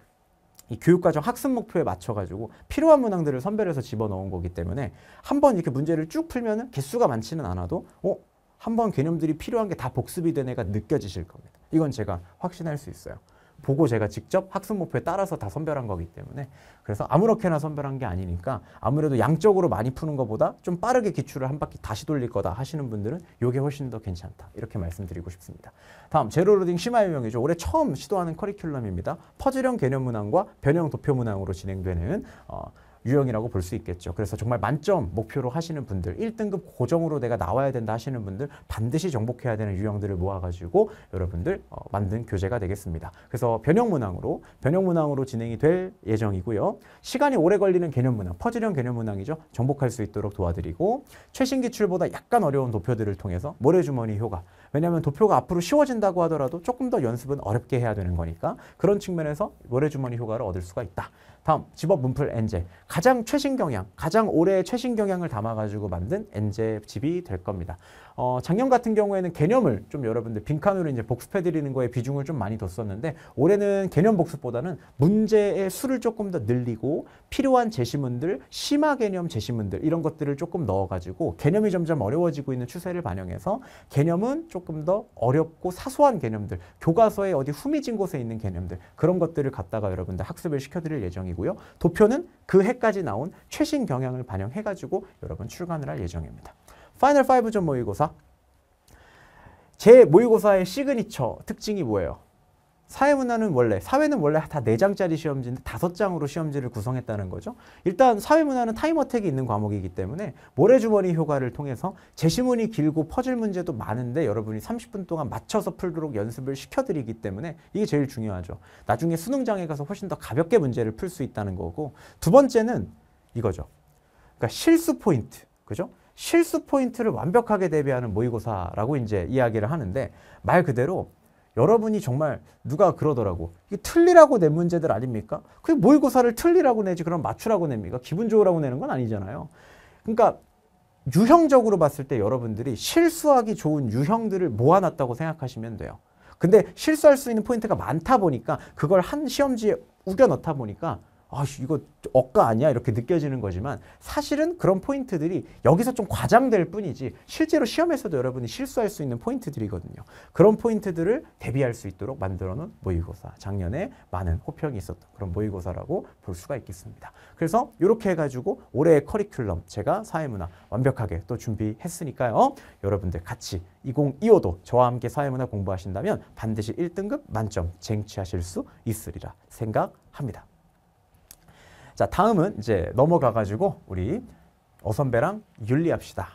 이 교육과정 학습 목표에 맞춰가지고 필요한 문항들을 선별해서 집어넣은 거기 때문에 한번 이렇게 문제를 쭉 풀면은 개수가 많지는 않아도 어? 한번 개념들이 필요한 게 다 복습이 된 애가 느껴지실 겁니다. 이건 제가 확신할 수 있어요. 보고 제가 직접 학습 목표에 따라서 다 선별한 거기 때문에 그래서 아무렇게나 선별한 게 아니니까 아무래도 양적으로 많이 푸는 것보다 좀 빠르게 기출을 한 바퀴 다시 돌릴 거다 하시는 분들은 이게 훨씬 더 괜찮다 이렇게 말씀드리고 싶습니다. 다음 제로로딩 심화 유형이죠. 올해 처음 시도하는 커리큘럼입니다. 퍼즐형 개념 문항과 변형 도표 문항으로 진행되는 어, 유형이라고 볼 수 있겠죠. 그래서 정말 만점 목표로 하시는 분들, 1등급 고정으로 내가 나와야 된다 하시는 분들 반드시 정복해야 되는 유형들을 모아가지고 여러분들 어, 만든 교재가 되겠습니다. 그래서 변형 문항으로 변형 문항으로 진행이 될 예정이고요. 시간이 오래 걸리는 개념 문항, 퍼즐형 개념 문항이죠. 정복할 수 있도록 도와드리고 최신 기출보다 약간 어려운 도표들을 통해서 모래주머니 효과, 왜냐하면 도표가 앞으로 쉬워진다고 하더라도 조금 더 연습은 어렵게 해야 되는 거니까 그런 측면에서 모래주머니 효과를 얻을 수가 있다. 다음 집업 문풀 엔젤 가장 최신 경향 가장 올해의 최신 경향을 담아가지고 만든 엔젤 집이 될 겁니다. 어, 작년 같은 경우에는 개념을 좀 여러분들 빈칸으로 이제 복습해드리는 거에 비중을 좀 많이 뒀었는데 올해는 개념 복습보다는 문제의 수를 조금 더 늘리고 필요한 제시문들 심화 개념 제시문들 이런 것들을 조금 넣어가지고 개념이 점점 어려워지고 있는 추세를 반영해서 개념은 좀 조금 더 어렵고 사소한 개념들, 교과서에 어디 후미진 곳에 있는 개념들 그런 것들을 갖다가 여러분들 학습을 시켜드릴 예정이고요. 도표는 그 해까지 나온 최신 경향을 반영해가지고 여러분 출간을 할 예정입니다. 파이널 5전 모의고사 제 모의고사의 시그니처 특징이 뭐예요? 사회문화는 원래 사회는 원래 다 4장짜리 시험지인데 5장으로 시험지를 구성했다는 거죠. 일단 사회문화는 타임어택이 있는 과목이기 때문에 모래주머니 효과를 통해서 제시문이 길고 퍼즐 문제도 많은데 여러분이 30분 동안 맞춰서 풀도록 연습을 시켜드리기 때문에 이게 제일 중요하죠. 나중에 수능장에 가서 훨씬 더 가볍게 문제를 풀 수 있다는 거고 두 번째는 이거죠. 그러니까 실수 포인트, 그죠? 실수 포인트를 완벽하게 대비하는 모의고사라고 이제 이야기를 하는데 말 그대로 여러분이 정말 누가 그러더라고. 이게 틀리라고 낸 문제들 아닙니까? 그게 모의고사를 틀리라고 내지 그럼 맞추라고 냅니까? 기분 좋으라고 내는 건 아니잖아요. 그러니까 유형적으로 봤을 때 여러분들이 실수하기 좋은 유형들을 모아놨다고 생각하시면 돼요. 근데 실수할 수 있는 포인트가 많다 보니까 그걸 한 시험지에 우겨 넣다 보니까 아, 이거 억까 아니야? 이렇게 느껴지는 거지만 사실은 그런 포인트들이 여기서 좀 과장될 뿐이지 실제로 시험에서도 여러분이 실수할 수 있는 포인트들이거든요. 그런 포인트들을 대비할 수 있도록 만들어 놓은 모의고사. 작년에 많은 호평이 있었던 그런 모의고사라고 볼 수가 있겠습니다. 그래서 이렇게 해가지고 올해의 커리큘럼 제가 사회문화 완벽하게 또 준비했으니까요. 여러분들 같이 2025도 저와 함께 사회문화 공부하신다면 반드시 1등급 만점 쟁취하실 수 있으리라 생각합니다. 자, 다음은 이제 넘어가 가지고 우리 어선배랑 윤리합시다.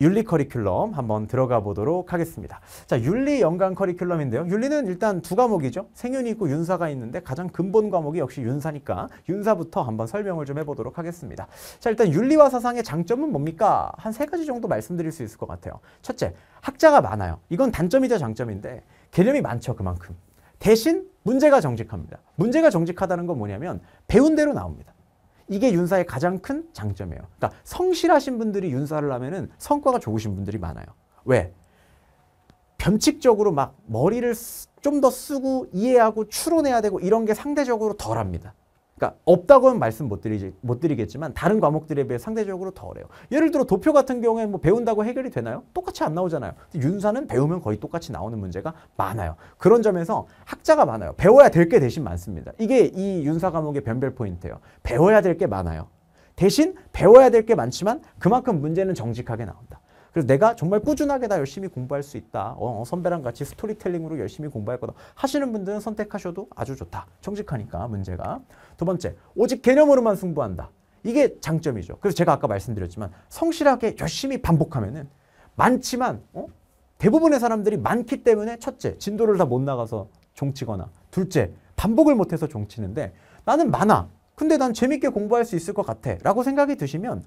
윤리 커리큘럼 한번 들어가 보도록 하겠습니다. 자, 윤리 연관 커리큘럼인데요. 윤리는 일단 두 과목이죠. 생윤이 있고 윤사가 있는데 가장 근본 과목이 역시 윤사니까 윤사부터 한번 설명을 좀 해보도록 하겠습니다. 자, 일단 윤리와 사상의 장점은 뭡니까? 한 세 가지 정도 말씀드릴 수 있을 것 같아요. 첫째, 학자가 많아요. 이건 단점이자 장점인데 개념이 많죠, 그만큼. 대신 문제가 정직합니다. 문제가 정직하다는 건 뭐냐면 배운 대로 나옵니다. 이게 윤사의 가장 큰 장점이에요. 그러니까 성실하신 분들이 윤사를 하면은 성과가 좋으신 분들이 많아요. 왜? 변칙적으로 막 머리를 좀 더 쓰고 이해하고 추론해야 되고 이런 게 상대적으로 덜합니다. 그러니까 없다고는 말씀 못, 드리지, 못 드리겠지만 다른 과목들에 비해 상대적으로 더 어려요. 예를 들어 도표 같은 경우에 뭐 배운다고 해결이 되나요? 똑같이 안 나오잖아요. 윤사는 배우면 거의 똑같이 나오는 문제가 많아요. 그런 점에서 학자가 많아요. 배워야 될 게 대신 많습니다. 이게 이 윤사 과목의 변별 포인트예요. 배워야 될 게 많아요. 대신 배워야 될 게 많지만 그만큼 문제는 정직하게 나온다. 그래서 내가 정말 꾸준하게 다 열심히 공부할 수 있다. 어, 어, 선배랑 같이 스토리텔링으로 열심히 공부할 거다. 하시는 분들은 선택하셔도 아주 좋다. 정직하니까 문제가. 두 번째, 오직 개념으로만 승부한다. 이게 장점이죠. 그래서 제가 아까 말씀드렸지만 성실하게 열심히 반복하면은 많지만 어? 대부분의 사람들이 많기 때문에 첫째, 진도를 다 못 나가서 종치거나 둘째, 반복을 못해서 종치는데 나는 많아. 근데 난 재밌게 공부할 수 있을 것 같아. 라고 생각이 드시면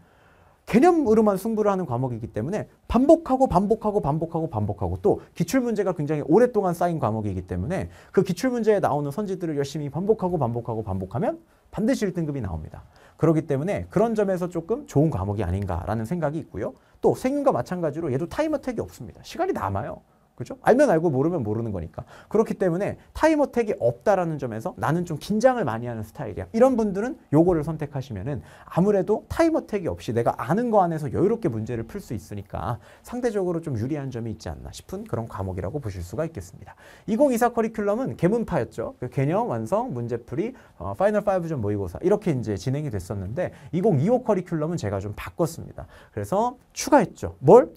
개념으로만 승부를 하는 과목이기 때문에 반복하고 반복하고 반복하고 반복하고 또 기출문제가 굉장히 오랫동안 쌓인 과목이기 때문에 그 기출문제에 나오는 선지들을 열심히 반복하고 반복하고 반복하면 반드시 1등급이 나옵니다. 그렇기 때문에 그런 점에서 조금 좋은 과목이 아닌가라는 생각이 있고요. 또 생윤과 마찬가지로 얘도 타이머택이 없습니다. 시간이 남아요. 그죠? 알면 알고 모르면 모르는 거니까. 그렇기 때문에 타이머 택이 없다라는 점에서 나는 좀 긴장을 많이 하는 스타일이야. 이런 분들은 요거를 선택하시면은 아무래도 타이머 택이 없이 내가 아는 거 안에서 여유롭게 문제를 풀 수 있으니까 상대적으로 좀 유리한 점이 있지 않나 싶은 그런 과목이라고 보실 수가 있겠습니다. 2024 커리큘럼은 개문파였죠. 그 개념, 완성, 문제풀이, 어, 파이널 5점 모의고사 이렇게 이제 진행이 됐었는데 2025 커리큘럼은 제가 좀 바꿨습니다. 그래서 추가했죠. 뭘?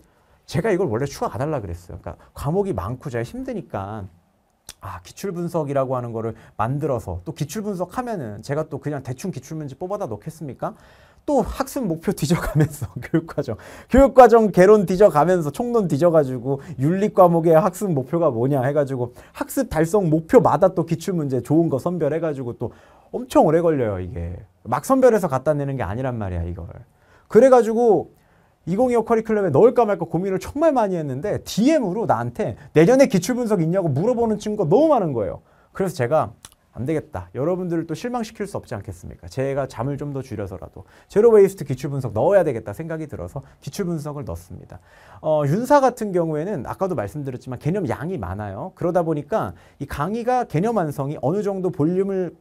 제가 이걸 원래 추가가달라 그랬어요. 그러니까 과목이 많고 제가 힘드니까 아, 기출 분석이라고 하는 거를 만들어서 또 기출 분석하면은 제가 또 그냥 대충 기출 문제 뽑아다 놓겠습니까또 학습 목표 뒤져가면서 교육과정, 교육과정 개론 뒤져가면서 총론 뒤져가지고 윤리 과목의 학습 목표가 뭐냐 해가지고 학습 달성 목표마다 또 기출 문제 좋은 거 선별해가지고 또 엄청 오래 걸려요 이게 막 선별해서 갖다 내는 게 아니란 말이야 이걸 그래가지고 2025 커리큘럼에 넣을까 말까 고민을 정말 많이 했는데 DM으로 나한테 내년에 기출분석 있냐고 물어보는 친구가 너무 많은 거예요. 그래서 제가 안 되겠다. 여러분들을 또 실망시킬 수 없지 않겠습니까? 제가 잠을 좀 더 줄여서라도 제로 웨이스트 기출분석 넣어야 되겠다 생각이 들어서 기출분석을 넣습니다. 어, 윤사 같은 경우에는 아까도 말씀드렸지만 개념 양이 많아요. 그러다 보니까 이 강의가 개념 완성이 어느 정도 볼륨을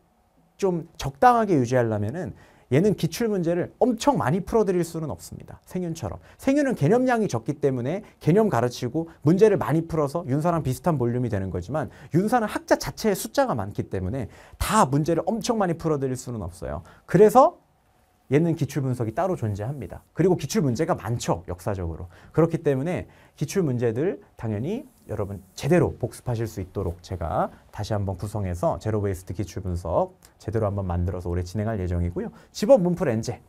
좀 적당하게 유지하려면은 얘는 기출 문제를 엄청 많이 풀어드릴 수는 없습니다. 생윤처럼. 생윤은 개념량이 적기 때문에 개념 가르치고 문제를 많이 풀어서 윤사랑 비슷한 볼륨이 되는 거지만 윤사는 학자 자체의 숫자가 많기 때문에 다 문제를 엄청 많이 풀어드릴 수는 없어요. 그래서 얘는 기출 분석이 따로 존재합니다. 그리고 기출 문제가 많죠, 역사적으로. 그렇기 때문에 기출 문제들 당연히 여러분 제대로 복습하실 수 있도록 제가 다시 한번 구성해서 제로 베이스트 기출 분석 제대로 한번 만들어서 올해 진행할 예정이고요. 집업 문풀 엔제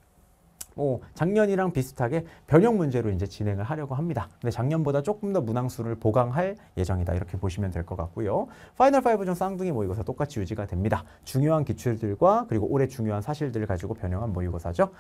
뭐 작년이랑 비슷하게 변형 문제로 이제 진행을 하려고 합니다. 근데 작년보다 조금 더 문항수를 보강할 예정이다. 이렇게 보시면 될 것 같고요. 파이널 5전 쌍둥이 모의고사 똑같이 유지가 됩니다. 중요한 기출들과 그리고 올해 중요한 사실들을 가지고 변형한 모의고사죠.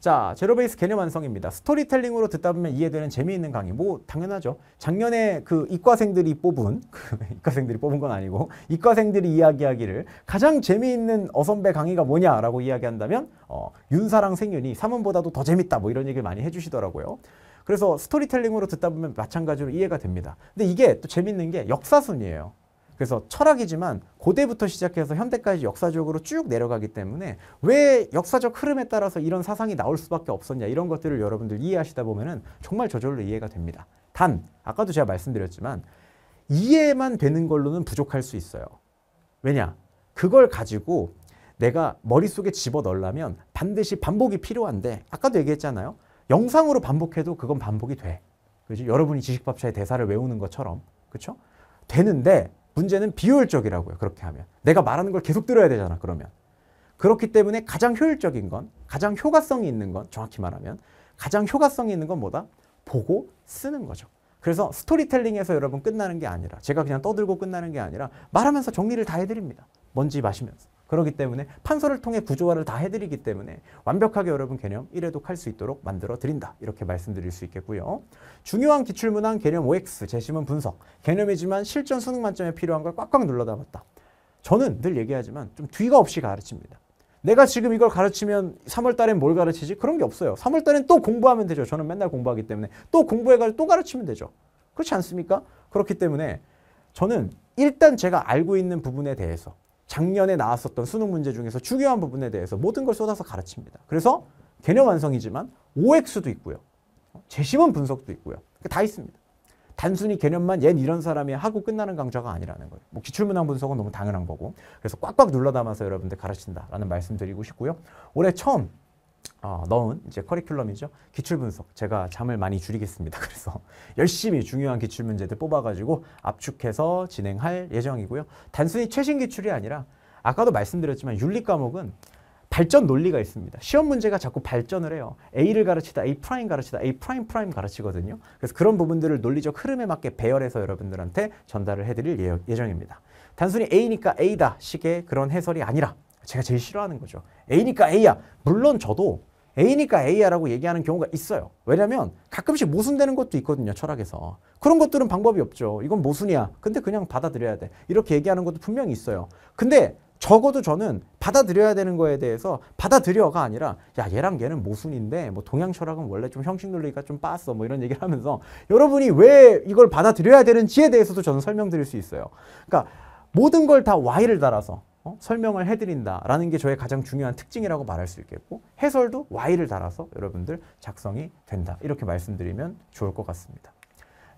자, 제로베이스 개념 완성입니다. 스토리텔링으로 듣다 보면 이해되는 재미있는 강의. 뭐 당연하죠. 작년에 그 이과생들이 뽑은 그 이과생들이 뽑은 건 아니고 이과생들이 이야기하기를 가장 재미있는 어선배 강의가 뭐냐라고 이야기한다면 어, 윤사랑 생윤이 삼원보다도 더 재밌다 뭐 이런 얘기를 많이 해주시더라고요. 그래서 스토리텔링으로 듣다 보면 마찬가지로 이해가 됩니다. 근데 이게 또 재밌는 게 역사순이에요. 그래서 철학이지만 고대부터 시작해서 현대까지 역사적으로 쭉 내려가기 때문에 왜 역사적 흐름에 따라서 이런 사상이 나올 수밖에 없었냐 이런 것들을 여러분들 이해하시다 보면 정말 저절로 이해가 됩니다. 단 아까도 제가 말씀드렸지만 이해만 되는 걸로는 부족할 수 있어요. 왜냐? 그걸 가지고 내가 머릿속에 집어넣으려면 반드시 반복이 필요한데 아까도 얘기했잖아요. 영상으로 반복해도 그건 반복이 돼. 그지? 여러분이 지식밥차의 대사를 외우는 것처럼. 그렇죠? 되는데 문제는 비효율적이라고요. 그렇게 하면. 내가 말하는 걸 계속 들어야 되잖아. 그러면. 그렇기 때문에 가장 효율적인 건, 가장 효과성이 있는 건, 정확히 말하면 가장 효과성이 있는 건 뭐다? 보고 쓰는 거죠. 그래서 스토리텔링에서 여러분 끝나는 게 아니라 제가 그냥 떠들고 끝나는 게 아니라 말하면서 정리를 다 해드립니다. 먼지 마시면서. 그렇기 때문에 판서를 통해 구조화를 다 해드리기 때문에 완벽하게 여러분 개념 1회독할 수 있도록 만들어 드린다. 이렇게 말씀드릴 수 있겠고요. 중요한 기출문항 개념 OX, 재심문 분석. 개념이지만 실전 수능 만점에 필요한 걸 꽉꽉 눌러 담았다. 저는 늘 얘기하지만 좀 뒤가 없이 가르칩니다. 내가 지금 이걸 가르치면 3월 달엔 뭘 가르치지? 그런 게 없어요. 3월 달엔 또 공부하면 되죠. 저는 맨날 공부하기 때문에 또 공부해가지고 또 가르치면 되죠. 그렇지 않습니까? 그렇기 때문에 저는 일단 제가 알고 있는 부분에 대해서 작년에 나왔었던 수능 문제 중에서 중요한 부분에 대해서 모든 걸 쏟아서 가르칩니다. 그래서 개념 완성이지만 OX도 있고요. 재심은 분석도 있고요. 그러니까 다 있습니다. 단순히 개념만 얜 이런 사람이 하고 끝나는 강좌가 아니라는 거예요. 뭐 기출문항 분석은 너무 당연한 거고 그래서 꽉꽉 눌러 담아서 여러분들 가르친다라는 말씀드리고 싶고요. 올해 처음 어, 넣은 이제 커리큘럼이죠. 기출 분석. 제가 잠을 많이 줄이겠습니다. 그래서 열심히 중요한 기출 문제들 뽑아가지고 압축해서 진행할 예정이고요. 단순히 최신 기출이 아니라 아까도 말씀드렸지만 윤리 과목은 발전 논리가 있습니다. 시험 문제가 자꾸 발전을 해요. A를 가르치다 A 프라임 가르치다 A 프라임 프라임 가르치거든요. 그래서 그런 부분들을 논리적 흐름에 맞게 배열해서 여러분들한테 전달을 해드릴 예정입니다. 단순히 A니까 A다 식의 그런 해설이 아니라 제가 제일 싫어하는 거죠. A니까 A야. 물론 저도 A니까 A야라고 얘기하는 경우가 있어요. 왜냐면 가끔씩 모순되는 것도 있거든요. 철학에서. 그런 것들은 방법이 없죠. 이건 모순이야. 근데 그냥 받아들여야 돼. 이렇게 얘기하는 것도 분명히 있어요. 근데 적어도 저는 받아들여야 되는 거에 대해서 받아들여가 아니라 야 얘랑 걔는 모순인데 뭐 동양 철학은 원래 좀 형식 논리가 좀 빠졌어 뭐 이런 얘기를 하면서 여러분이 왜 이걸 받아들여야 되는지에 대해서도 저는 설명드릴 수 있어요. 그러니까 모든 걸 다 Y를 달아서 어? 설명을 해드린다라는 게 저의 가장 중요한 특징이라고 말할 수 있겠고 해설도 Y를 달아서 여러분들 작성이 된다 이렇게 말씀드리면 좋을 것 같습니다.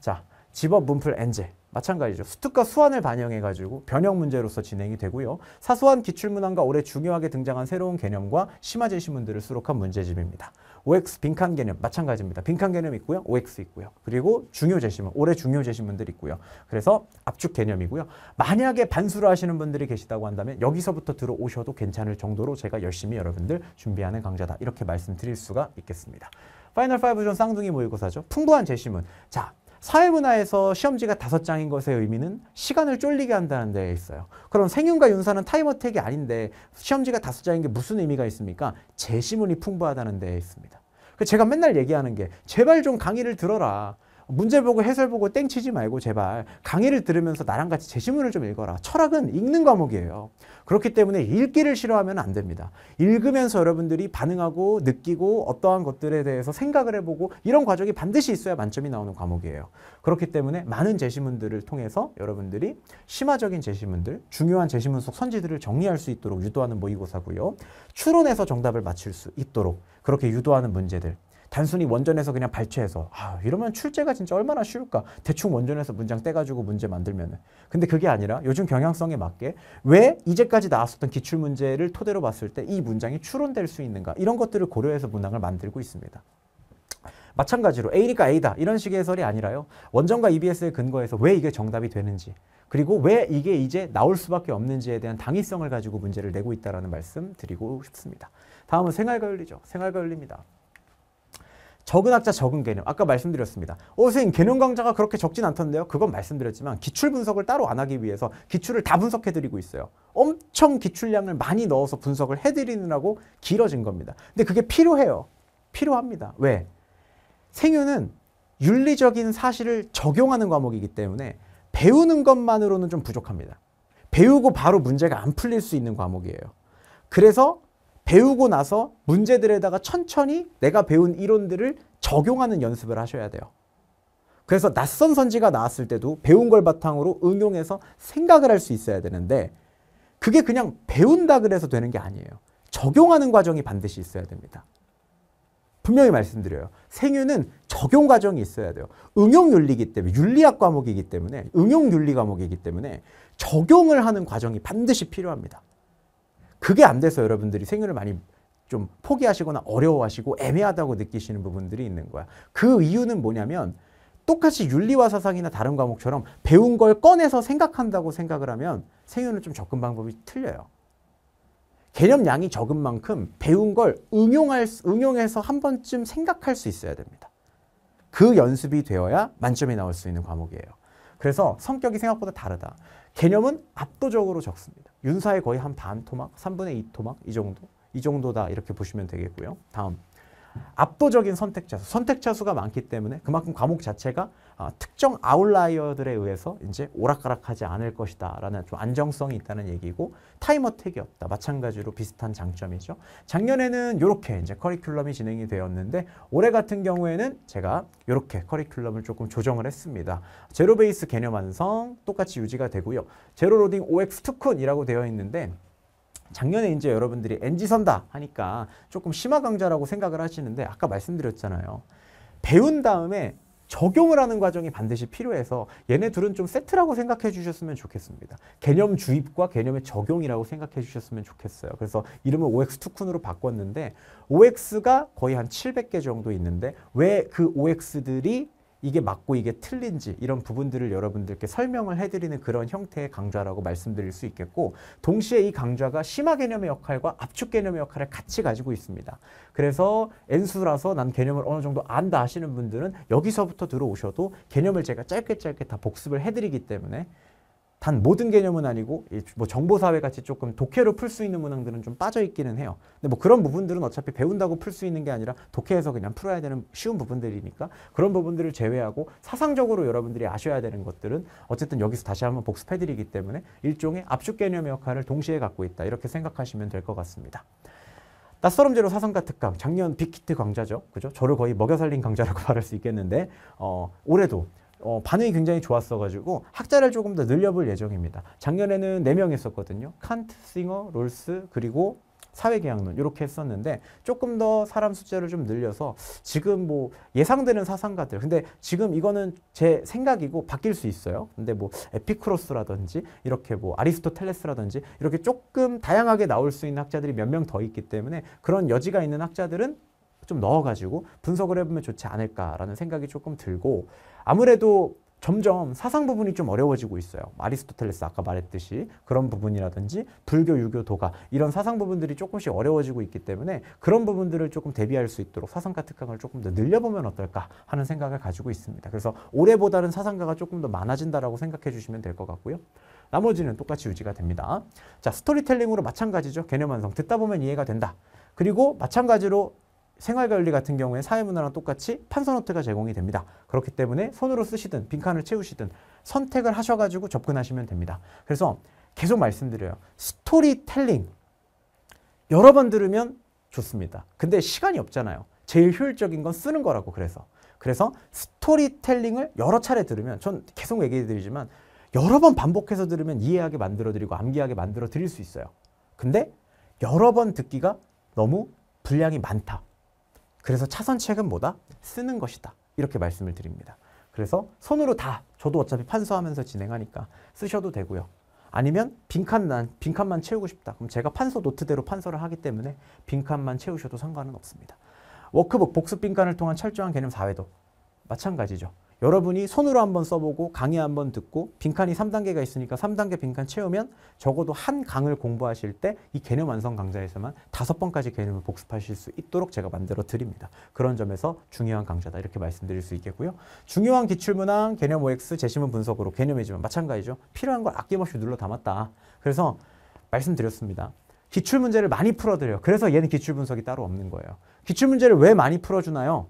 자, 집업 문풀 엔젤 마찬가지죠. 수특과 수완을 반영해가지고 변형 문제로서 진행이 되고요. 사소한 기출문항과 올해 중요하게 등장한 새로운 개념과 심화제 시문들을 수록한 문제집입니다. OX 빈칸 개념 마찬가지입니다. 빈칸 개념 있고요. OX 있고요. 그리고 중요 제시문, 올해 중요 제시문들 있고요. 그래서 압축 개념이고요. 만약에 반수를 하시는 분들이 계시다고 한다면 여기서부터 들어오셔도 괜찮을 정도로 제가 열심히 여러분들 준비하는 강좌다. 이렇게 말씀드릴 수가 있겠습니다. 파이널 5전 쌍둥이 모의고사죠. 풍부한 제시문. 자, 사회문화에서 시험지가 다섯 장인 것의 의미는 시간을 쫄리게 한다는 데에 있어요. 그럼 생윤과 윤사는 타임어택이 아닌데 시험지가 다섯 장인 게 무슨 의미가 있습니까? 제시문이 풍부하다는 데에 있습니다. 그 제가 맨날 얘기하는 게 제발 좀 강의를 들어라. 문제 보고 해설 보고 땡치지 말고 제발 강의를 들으면서 나랑 같이 제시문을 좀 읽어라. 철학은 읽는 과목이에요. 그렇기 때문에 읽기를 싫어하면 안 됩니다. 읽으면서 여러분들이 반응하고 느끼고 어떠한 것들에 대해서 생각을 해보고 이런 과정이 반드시 있어야 만점이 나오는 과목이에요. 그렇기 때문에 많은 제시문들을 통해서 여러분들이 심화적인 제시문들, 중요한 제시문 속 선지들을 정리할 수 있도록 유도하는 모의고사고요. 추론해서 정답을 맞출 수 있도록 그렇게 유도하는 문제들 단순히 원전에서 그냥 발췌해서 아 이러면 출제가 진짜 얼마나 쉬울까 대충 원전에서 문장 떼가지고 문제 만들면은 근데 그게 아니라 요즘 경향성에 맞게 왜 이제까지 나왔었던 기출 문제를 토대로 봤을 때 이 문장이 추론될 수 있는가 이런 것들을 고려해서 문항을 만들고 있습니다. 마찬가지로 A니까 A다 이런 식의 해설이 아니라요. 원전과 EBS의 근거에서 왜 이게 정답이 되는지 그리고 왜 이게 이제 나올 수밖에 없는지에 대한 당위성을 가지고 문제를 내고 있다는 말씀 드리고 싶습니다. 다음은 생활과윤리죠생활과윤리입니다 적은 학자 적은 개념 아까 말씀드렸습니다. 어 선생님 개념 강좌가 그렇게 적진 않던데요. 그건 말씀드렸지만 기출 분석을 따로 안 하기 위해서 기출을 다 분석해드리고 있어요. 엄청 기출량을 많이 넣어서 분석을 해드리느라고 길어진 겁니다. 근데 그게 필요해요. 필요합니다. 왜? 생유는 윤리적인 사실을 적용하는 과목이기 때문에 배우는 것만으로는 좀 부족합니다. 배우고 바로 문제가 안 풀릴 수 있는 과목이에요. 그래서 배우고 나서 문제들에다가 천천히 내가 배운 이론들을 적용하는 연습을 하셔야 돼요. 그래서 낯선 선지가 나왔을 때도 배운 걸 바탕으로 응용해서 생각을 할 수 있어야 되는데 그게 그냥 배운다 그래서 되는 게 아니에요. 적용하는 과정이 반드시 있어야 됩니다. 분명히 말씀드려요. 생유는 적용 과정이 있어야 돼요. 응용윤리기 때문에 윤리학 과목이기 때문에 응용윤리 과목이기 때문에 적용을 하는 과정이 반드시 필요합니다. 그게 안 돼서 여러분들이 생유을 많이 좀 포기하시거나 어려워하시고 애매하다고 느끼시는 부분들이 있는 거야. 그 이유는 뭐냐면 똑같이 윤리와 사상이나 다른 과목처럼 배운 걸 꺼내서 생각한다고 생각을 하면 생윤는좀 접근 방법이 틀려요. 개념 양이 적은 만큼 배운 걸 응용할, 응용해서 한 번쯤 생각할 수 있어야 됩니다. 그 연습이 되어야 만점이 나올 수 있는 과목이에요. 그래서 성격이 생각보다 다르다. 개념은 압도적으로 적습니다. 윤사의 거의 한 반 토막, 3분의 2 토막 이 정도, 이 정도다 이렇게 보시면 되겠고요. 다음 압도적인 선택자 수, 선택자 수가 많기 때문에 그만큼 과목 자체가 아, 특정 아웃라이어들에 의해서 이제 오락가락하지 않을 것이다라는 좀 안정성이 있다는 얘기고 타임어택이없다 마찬가지로 비슷한 장점이죠. 작년에는 이렇게 이제 커리큘럼이 진행이 되었는데 올해 같은 경우에는 제가 이렇게 커리큘럼을 조금 조정을 했습니다. 제로 베이스 개념 완성 똑같이 유지가 되고요. 제로 로딩 OX 투쿤이라고 되어 있는데 작년에 이제 여러분들이 NG 선다 하니까 조금 심화 강좌라고 생각을 하시는데 아까 말씀드렸잖아요. 배운 다음에 적용을 하는 과정이 반드시 필요해서 얘네 둘은 좀 세트라고 생각해 주셨으면 좋겠습니다. 개념 주입과 개념의 적용이라고 생각해 주셨으면 좋겠어요. 그래서 이름을 OX 투쿤으로 바꿨는데 OX가 거의 한 700개 정도 있는데 왜 그 OX들이 이게 맞고 이게 틀린지 이런 부분들을 여러분들께 설명을 해드리는 그런 형태의 강좌라고 말씀드릴 수 있겠고 동시에 이 강좌가 심화 개념의 역할과 압축 개념의 역할을 같이 가지고 있습니다. 그래서 N수라서 난 개념을 어느 정도 안다 하시는 분들은 여기서부터 들어오셔도 개념을 제가 짧게 짧게 다 복습을 해드리기 때문에 단 모든 개념은 아니고 뭐 정보사회 같이 조금 독해로 풀 수 있는 문항들은 좀 빠져 있기는 해요. 근데 뭐 그런 부분들은 어차피 배운다고 풀 수 있는 게 아니라 독해에서 그냥 풀어야 되는 쉬운 부분들이니까 그런 부분들을 제외하고 사상적으로 여러분들이 아셔야 되는 것들은 어쨌든 여기서 다시 한번 복습해드리기 때문에 일종의 압축 개념의 역할을 동시에 갖고 있다 이렇게 생각하시면 될 것 같습니다. 낯설음 제로 사상가 특강 작년 빅히트 강좌죠. 그죠? 저를 거의 먹여 살린 강좌라고 말할 수 있겠는데 어, 올해도 어, 반응이 굉장히 좋았어가지고 학자를 조금 더 늘려볼 예정입니다. 작년에는 4명 했었거든요. 칸트, 싱어, 롤스, 그리고 사회계약론 이렇게 했었는데 조금 더 사람 숫자를 좀 늘려서 지금 뭐 예상되는 사상가들 근데 지금 이거는 제 생각이고 바뀔 수 있어요 근데 뭐 에피크로스라든지 이렇게 뭐 아리스토텔레스라든지 이렇게 조금 다양하게 나올 수 있는 학자들이 몇 명 더 있기 때문에 그런 여지가 있는 학자들은 좀 넣어가지고 분석을 해보면 좋지 않을까라는 생각이 조금 들고 아무래도 점점 사상 부분이 좀 어려워지고 있어요. 아리스토텔레스 아까 말했듯이 그런 부분이라든지 불교, 유교, 도가 이런 사상 부분들이 조금씩 어려워지고 있기 때문에 그런 부분들을 조금 대비할 수 있도록 사상가 특강을 조금 더 늘려보면 어떨까 하는 생각을 가지고 있습니다. 그래서 올해보다는 사상가가 조금 더 많아진다라고 생각해 주시면 될 것 같고요. 나머지는 똑같이 유지가 됩니다. 자, 스토리텔링으로 마찬가지죠. 개념 완성. 듣다 보면 이해가 된다. 그리고 마찬가지로 생활관리 같은 경우에 사회문화랑 똑같이 판서노트가 제공이 됩니다. 그렇기 때문에 손으로 쓰시든 빈칸을 채우시든 선택을 하셔가지고 접근하시면 됩니다. 그래서 계속 말씀드려요. 스토리텔링 여러 번 들으면 좋습니다. 근데 시간이 없잖아요. 제일 효율적인 건 쓰는 거라고 그래서. 그래서 스토리텔링을 여러 차례 들으면 전 계속 얘기해 드리지만 여러 번 반복해서 들으면 이해하게 만들어 드리고 암기하게 만들어 드릴 수 있어요. 근데 여러 번 듣기가 너무 분량이 많다. 그래서 차선책은 뭐다? 쓰는 것이다. 이렇게 말씀을 드립니다. 그래서 손으로 다 저도 어차피 판서하면서 진행하니까 쓰셔도 되고요. 아니면 빈칸만, 빈칸만 채우고 싶다. 그럼 제가 판서 노트대로 판서를 하기 때문에 빈칸만 채우셔도 상관은 없습니다. 워크북 복습 빈칸을 통한 철저한 개념 4회도 마찬가지죠. 여러분이 손으로 한번 써보고 강의 한번 듣고 빈칸이 3단계가 있으니까 3단계 빈칸 채우면 적어도 한 강을 공부하실 때 이 개념 완성 강좌에서만 다섯 번까지 개념을 복습하실 수 있도록 제가 만들어 드립니다. 그런 점에서 중요한 강좌다 이렇게 말씀드릴 수 있겠고요. 중요한 기출문항 개념 OX 제시문 분석으로 개념이지만 마찬가지죠. 필요한 걸 아낌없이 눌러 담았다. 그래서 말씀드렸습니다. 기출문제를 많이 풀어드려요. 그래서 얘는 기출분석이 따로 없는 거예요. 기출문제를 왜 많이 풀어주나요?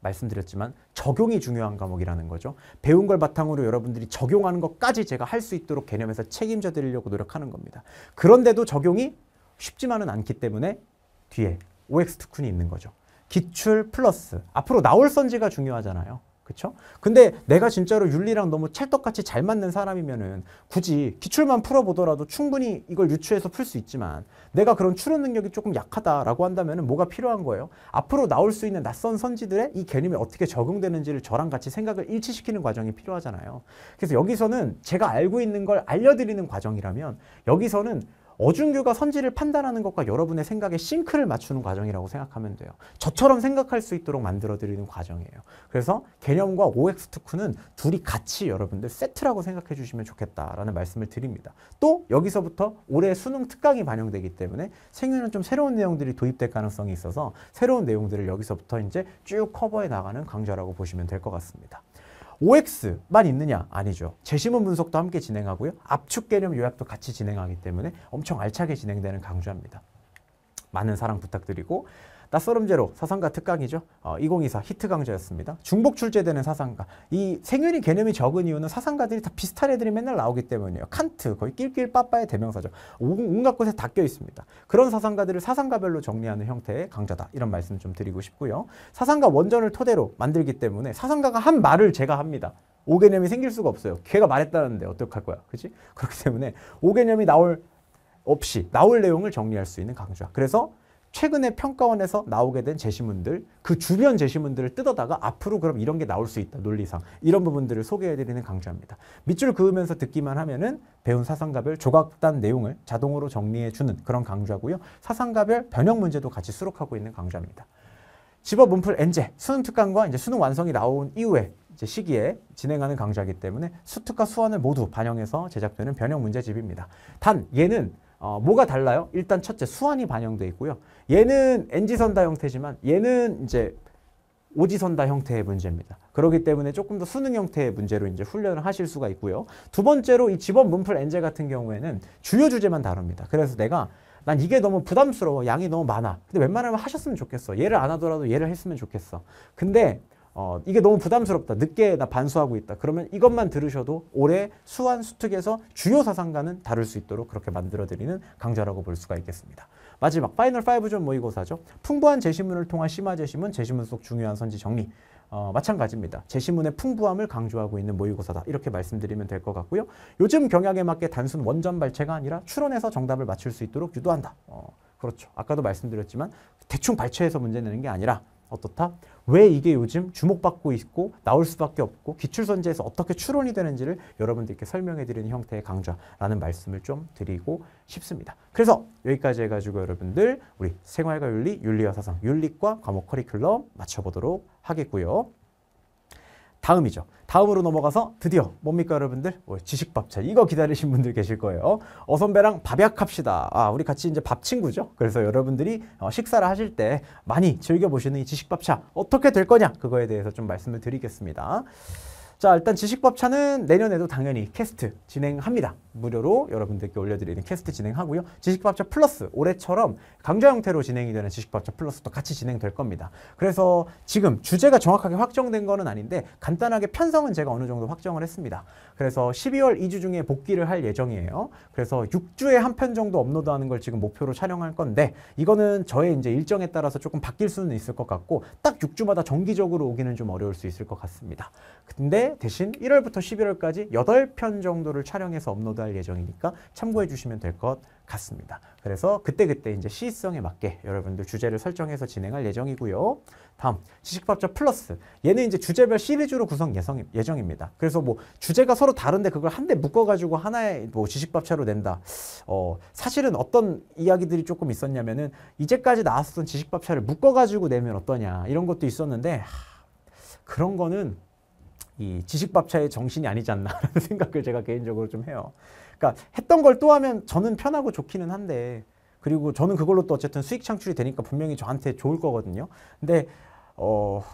말씀드렸지만 적용이 중요한 과목이라는 거죠. 배운 걸 바탕으로 여러분들이 적용하는 것까지 제가 할 수 있도록 개념에서 책임져 드리려고 노력하는 겁니다. 그런데도 적용이 쉽지만은 않기 때문에 뒤에 OX 특훈이 있는 거죠. 기출 플러스 앞으로 나올 선지가 중요하잖아요. 그렇죠? 근데 내가 진짜로 윤리랑 너무 찰떡같이 잘 맞는 사람이면은 굳이 기출만 풀어보더라도 충분히 이걸 유추해서 풀 수 있지만 내가 그런 추론 능력이 조금 약하다라고 한다면은 뭐가 필요한 거예요? 앞으로 나올 수 있는 낯선 선지들의 이 개념이 어떻게 적용되는지를 저랑 같이 생각을 일치시키는 과정이 필요하잖아요. 그래서 여기서는 제가 알고 있는 걸 알려드리는 과정이라면 여기서는 어준규가 선지를 판단하는 것과 여러분의 생각에 싱크를 맞추는 과정이라고 생각하면 돼요. 저처럼 생각할 수 있도록 만들어드리는 과정이에요. 그래서 개념과 OX 특훈은 둘이 같이 여러분들 세트라고 생각해 주시면 좋겠다라는 말씀을 드립니다. 또 여기서부터 올해 수능 특강이 반영되기 때문에 생유는 좀 새로운 내용들이 도입될 가능성이 있어서 새로운 내용들을 여기서부터 이제 쭉 커버해 나가는 강좌라고 보시면 될 것 같습니다. OX만 있느냐? 아니죠. 제시문 분석도 함께 진행하고요. 압축 개념 요약도 같이 진행하기 때문에 엄청 알차게 진행되는 강좌입니다. 많은 사랑 부탁드리고 낯설음 제로 사상가 특강이죠. 어, 2024 히트 강좌였습니다. 중복 출제되는 사상가. 이 생윤이 개념이 적은 이유는 사상가들이 다 비슷한 애들이 맨날 나오기 때문이에요. 칸트 거의 낄낄 빠빠의 대명사죠. 온갖 곳에 닦여 있습니다. 그런 사상가들을 사상가별로 정리하는 형태의 강좌다. 이런 말씀 을좀 드리고 싶고요. 사상가 원전을 토대로 만들기 때문에 사상가가 한 말을 제가 합니다. 오개념이 생길 수가 없어요. 걔가 말했다는데 어떡할 거야. 그렇지? 그렇기 때문에 오개념이 나올 없이 나올 내용을 정리할 수 있는 강좌. 그래서 최근에 평가원에서 나오게 된 제시문들, 그 주변 제시문들을 뜯어다가 앞으로 그럼 이런 게 나올 수 있다, 논리상. 이런 부분들을 소개해드리는 강좌입니다. 밑줄 그으면서 듣기만 하면은 배운 사상가별 조각단 내용을 자동으로 정리해주는 그런 강좌고요. 사상가별 변형 문제도 같이 수록하고 있는 강좌입니다. 집어 문풀 엔제, 수능 특강과 이제 수능 완성이 나온 이후에 시기에 진행하는 강좌이기 때문에 수특과 수완을 모두 반영해서 제작되는 변형 문제집입니다. 단, 얘는 어, 뭐가 달라요? 일단 첫째 수환이 반영돼 있고요. 얘는 NG선다 형태지만 얘는 이제 오지선다 형태의 문제입니다. 그렇기 때문에 조금 더 수능 형태의 문제로 이제 훈련을 하실 수가 있고요. 두 번째로 이 집업 문풀 엔제 같은 경우에는 주요 주제만 다룹니다. 그래서 내가 난 이게 너무 부담스러워. 양이 너무 많아. 근데 웬만하면 하셨으면 좋겠어. 얘를 안 하더라도 얘를 했으면 좋겠어. 근데 어, 이게 너무 부담스럽다. 늦게 나 반수하고 있다. 그러면 이것만 들으셔도 올해 수완 수특에서 주요 사상가는다룰수 있도록 그렇게 만들어드리는 강좌라고 볼 수가 있겠습니다. 마지막 파이널 5전 모의고사죠. 풍부한 제시문을 통한 심화 제시문, 제시문 속 중요한 선지 정리. 어, 마찬가지입니다. 제시문의 풍부함을 강조하고 있는 모의고사다. 이렇게 말씀드리면 될 것 같고요. 요즘 경향에 맞게 단순 원전 발췌가 아니라 추론해서 정답을 맞출 수 있도록 유도한다. 어, 그렇죠. 아까도 말씀드렸지만 대충 발췌해서 문제 내는 게 아니라 어떻다? 왜 이게 요즘 주목받고 있고 나올 수밖에 없고 기출선제에서 어떻게 추론이 되는지를 여러분들께 설명해드리는 형태의 강좌라는 말씀을 좀 드리고 싶습니다. 그래서 여기까지 해가지고 여러분들 우리 생활과 윤리, 윤리와 사상, 윤리과 과목 커리큘럼 맞춰보도록 하겠고요. 다음이죠. 다음으로 넘어가서 드디어 뭡니까 여러분들? 지식밥차 이거 기다리신 분들 계실 거예요. 어선배랑 밥약합시다. 아 우리 같이 이제 밥 친구죠. 그래서 여러분들이 어, 식사를 하실 때 많이 즐겨보시는 이 지식밥차 어떻게 될 거냐 그거에 대해서 좀 말씀을 드리겠습니다. 자 일단 지식법차는 내년에도 당연히 캐스트 진행합니다. 무료로 여러분들께 올려드리는 캐스트 진행하고요. 지식법차 플러스 올해처럼 강좌 형태로 진행이 되는 지식법차 플러스도 같이 진행될 겁니다. 그래서 지금 주제가 정확하게 확정된 거는 아닌데 간단하게 편성은 제가 어느 정도 확정을 했습니다. 그래서 12월 2주 중에 복귀를 할 예정이에요. 그래서 6주에 한 편 정도 업로드하는 걸 지금 목표로 촬영할 건데 이거는 저의 이제 일정에 따라서 조금 바뀔 수는 있을 것 같고 딱 6주마다 정기적으로 오기는 좀 어려울 수 있을 것 같습니다. 근데 대신 1월부터 11월까지 8편 정도를 촬영해서 업로드할 예정이니까 참고해 주시면 될 것 같습니다. 그래서 그때그때 이제 시의성에 맞게 여러분들 주제를 설정해서 진행할 예정이고요. 다음 지식밥자 플러스 얘는 이제 주제별 시리즈로 구성 예성, 예정입니다. 그래서 뭐 주제가 서로 다른데 그걸 한데 묶어가지고 하나의 뭐 지식밥차로 낸다. 어 사실은 어떤 이야기들이 조금 있었냐면은 이제까지 나왔었던 지식밥차를 묶어가지고 내면 어떠냐 이런 것도 있었는데 하, 그런 거는 이 지식밥차의 정신이 아니지 않나라는 생각을 제가 개인적으로 좀 해요. 그러니까 했던 걸 또 하면 저는 편하고 좋기는 한데 그리고 저는 그걸로 또 어쨌든 수익 창출이 되니까 분명히 저한테 좋을 거거든요. 근데 어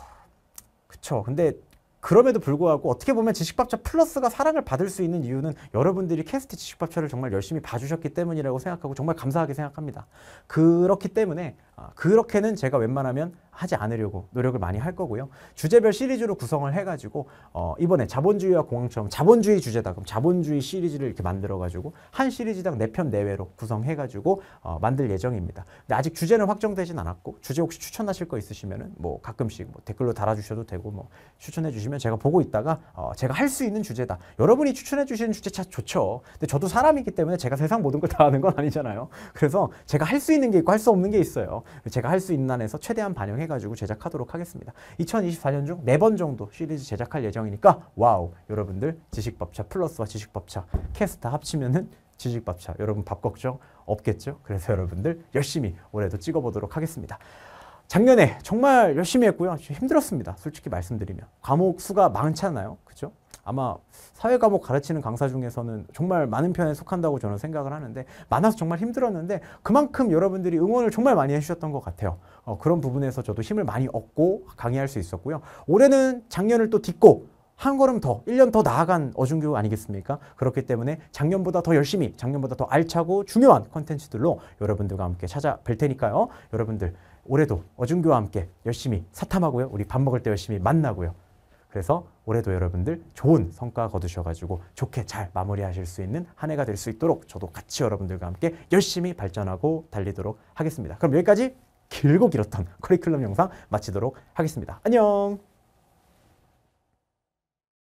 그쵸. 근데 그럼에도 불구하고 어떻게 보면 지식밥차 플러스가 사랑을 받을 수 있는 이유는 여러분들이 캐스트 지식밥차를 정말 열심히 봐주셨기 때문이라고 생각하고 정말 감사하게 생각합니다. 그렇기 때문에 아, 그렇게는 제가 웬만하면 하지 않으려고 노력을 많이 할 거고요. 주제별 시리즈로 구성을 해가지고 어, 이번에 자본주의와 공황처럼 자본주의 주제다. 그럼 자본주의 시리즈를 이렇게 만들어가지고 한 시리즈당 4편 내외로 구성해가지고 어, 만들 예정입니다. 근데 아직 주제는 확정되진 않았고 주제 혹시 추천하실 거있으시면뭐 가끔씩 뭐 댓글로 달아주셔도 되고 뭐 추천해주시면 제가 보고 있다가 어, 제가 할 수 있는 주제다. 여러분이 추천해주시는 주제 참 좋죠. 근데 저도 사람이기 때문에 제가 세상 모든 걸다 아는 건 아니잖아요. 그래서 제가 할 수 있는 게 있고 할 수 없는 게 있어요. 제가 할 수 있는 안에서 최대한 반영해가지고 제작하도록 하겠습니다. 2024년 중 네 번 정도 시리즈 제작할 예정이니까 와우 여러분들 지식밥차 플러스와 지식밥차 캐스트 합치면은 지식밥차 여러분 밥 걱정 없겠죠? 그래서 여러분들 열심히 올해도 찍어보도록 하겠습니다. 작년에 정말 열심히 했고요. 힘들었습니다. 솔직히 말씀드리면. 과목 수가 많잖아요. 그죠? 아마 사회 과목 가르치는 강사 중에서는 정말 많은 편에 속한다고 저는 생각을 하는데 많아서 정말 힘들었는데 그만큼 여러분들이 응원을 정말 많이 해주셨던 것 같아요. 어, 그런 부분에서 저도 힘을 많이 얻고 강의할 수 있었고요. 올해는 작년을 또 딛고 한 걸음 더, 1년 더 나아간 어중교 아니겠습니까? 그렇기 때문에 작년보다 더 열심히, 작년보다 더 알차고 중요한 컨텐츠들로 여러분들과 함께 찾아뵐 테니까요. 여러분들 올해도 어중교와 함께 열심히 사탐하고요. 우리 밥 먹을 때 열심히 만나고요. 그래서 올해도 여러분들 좋은 성과 거두셔가지고 좋게 잘 마무리하실 수 있는 한 해가 될 수 있도록 저도 같이 여러분들과 함께 열심히 발전하고 달리도록 하겠습니다. 그럼 여기까지 길고 길었던 커리큘럼 영상 마치도록 하겠습니다. 안녕!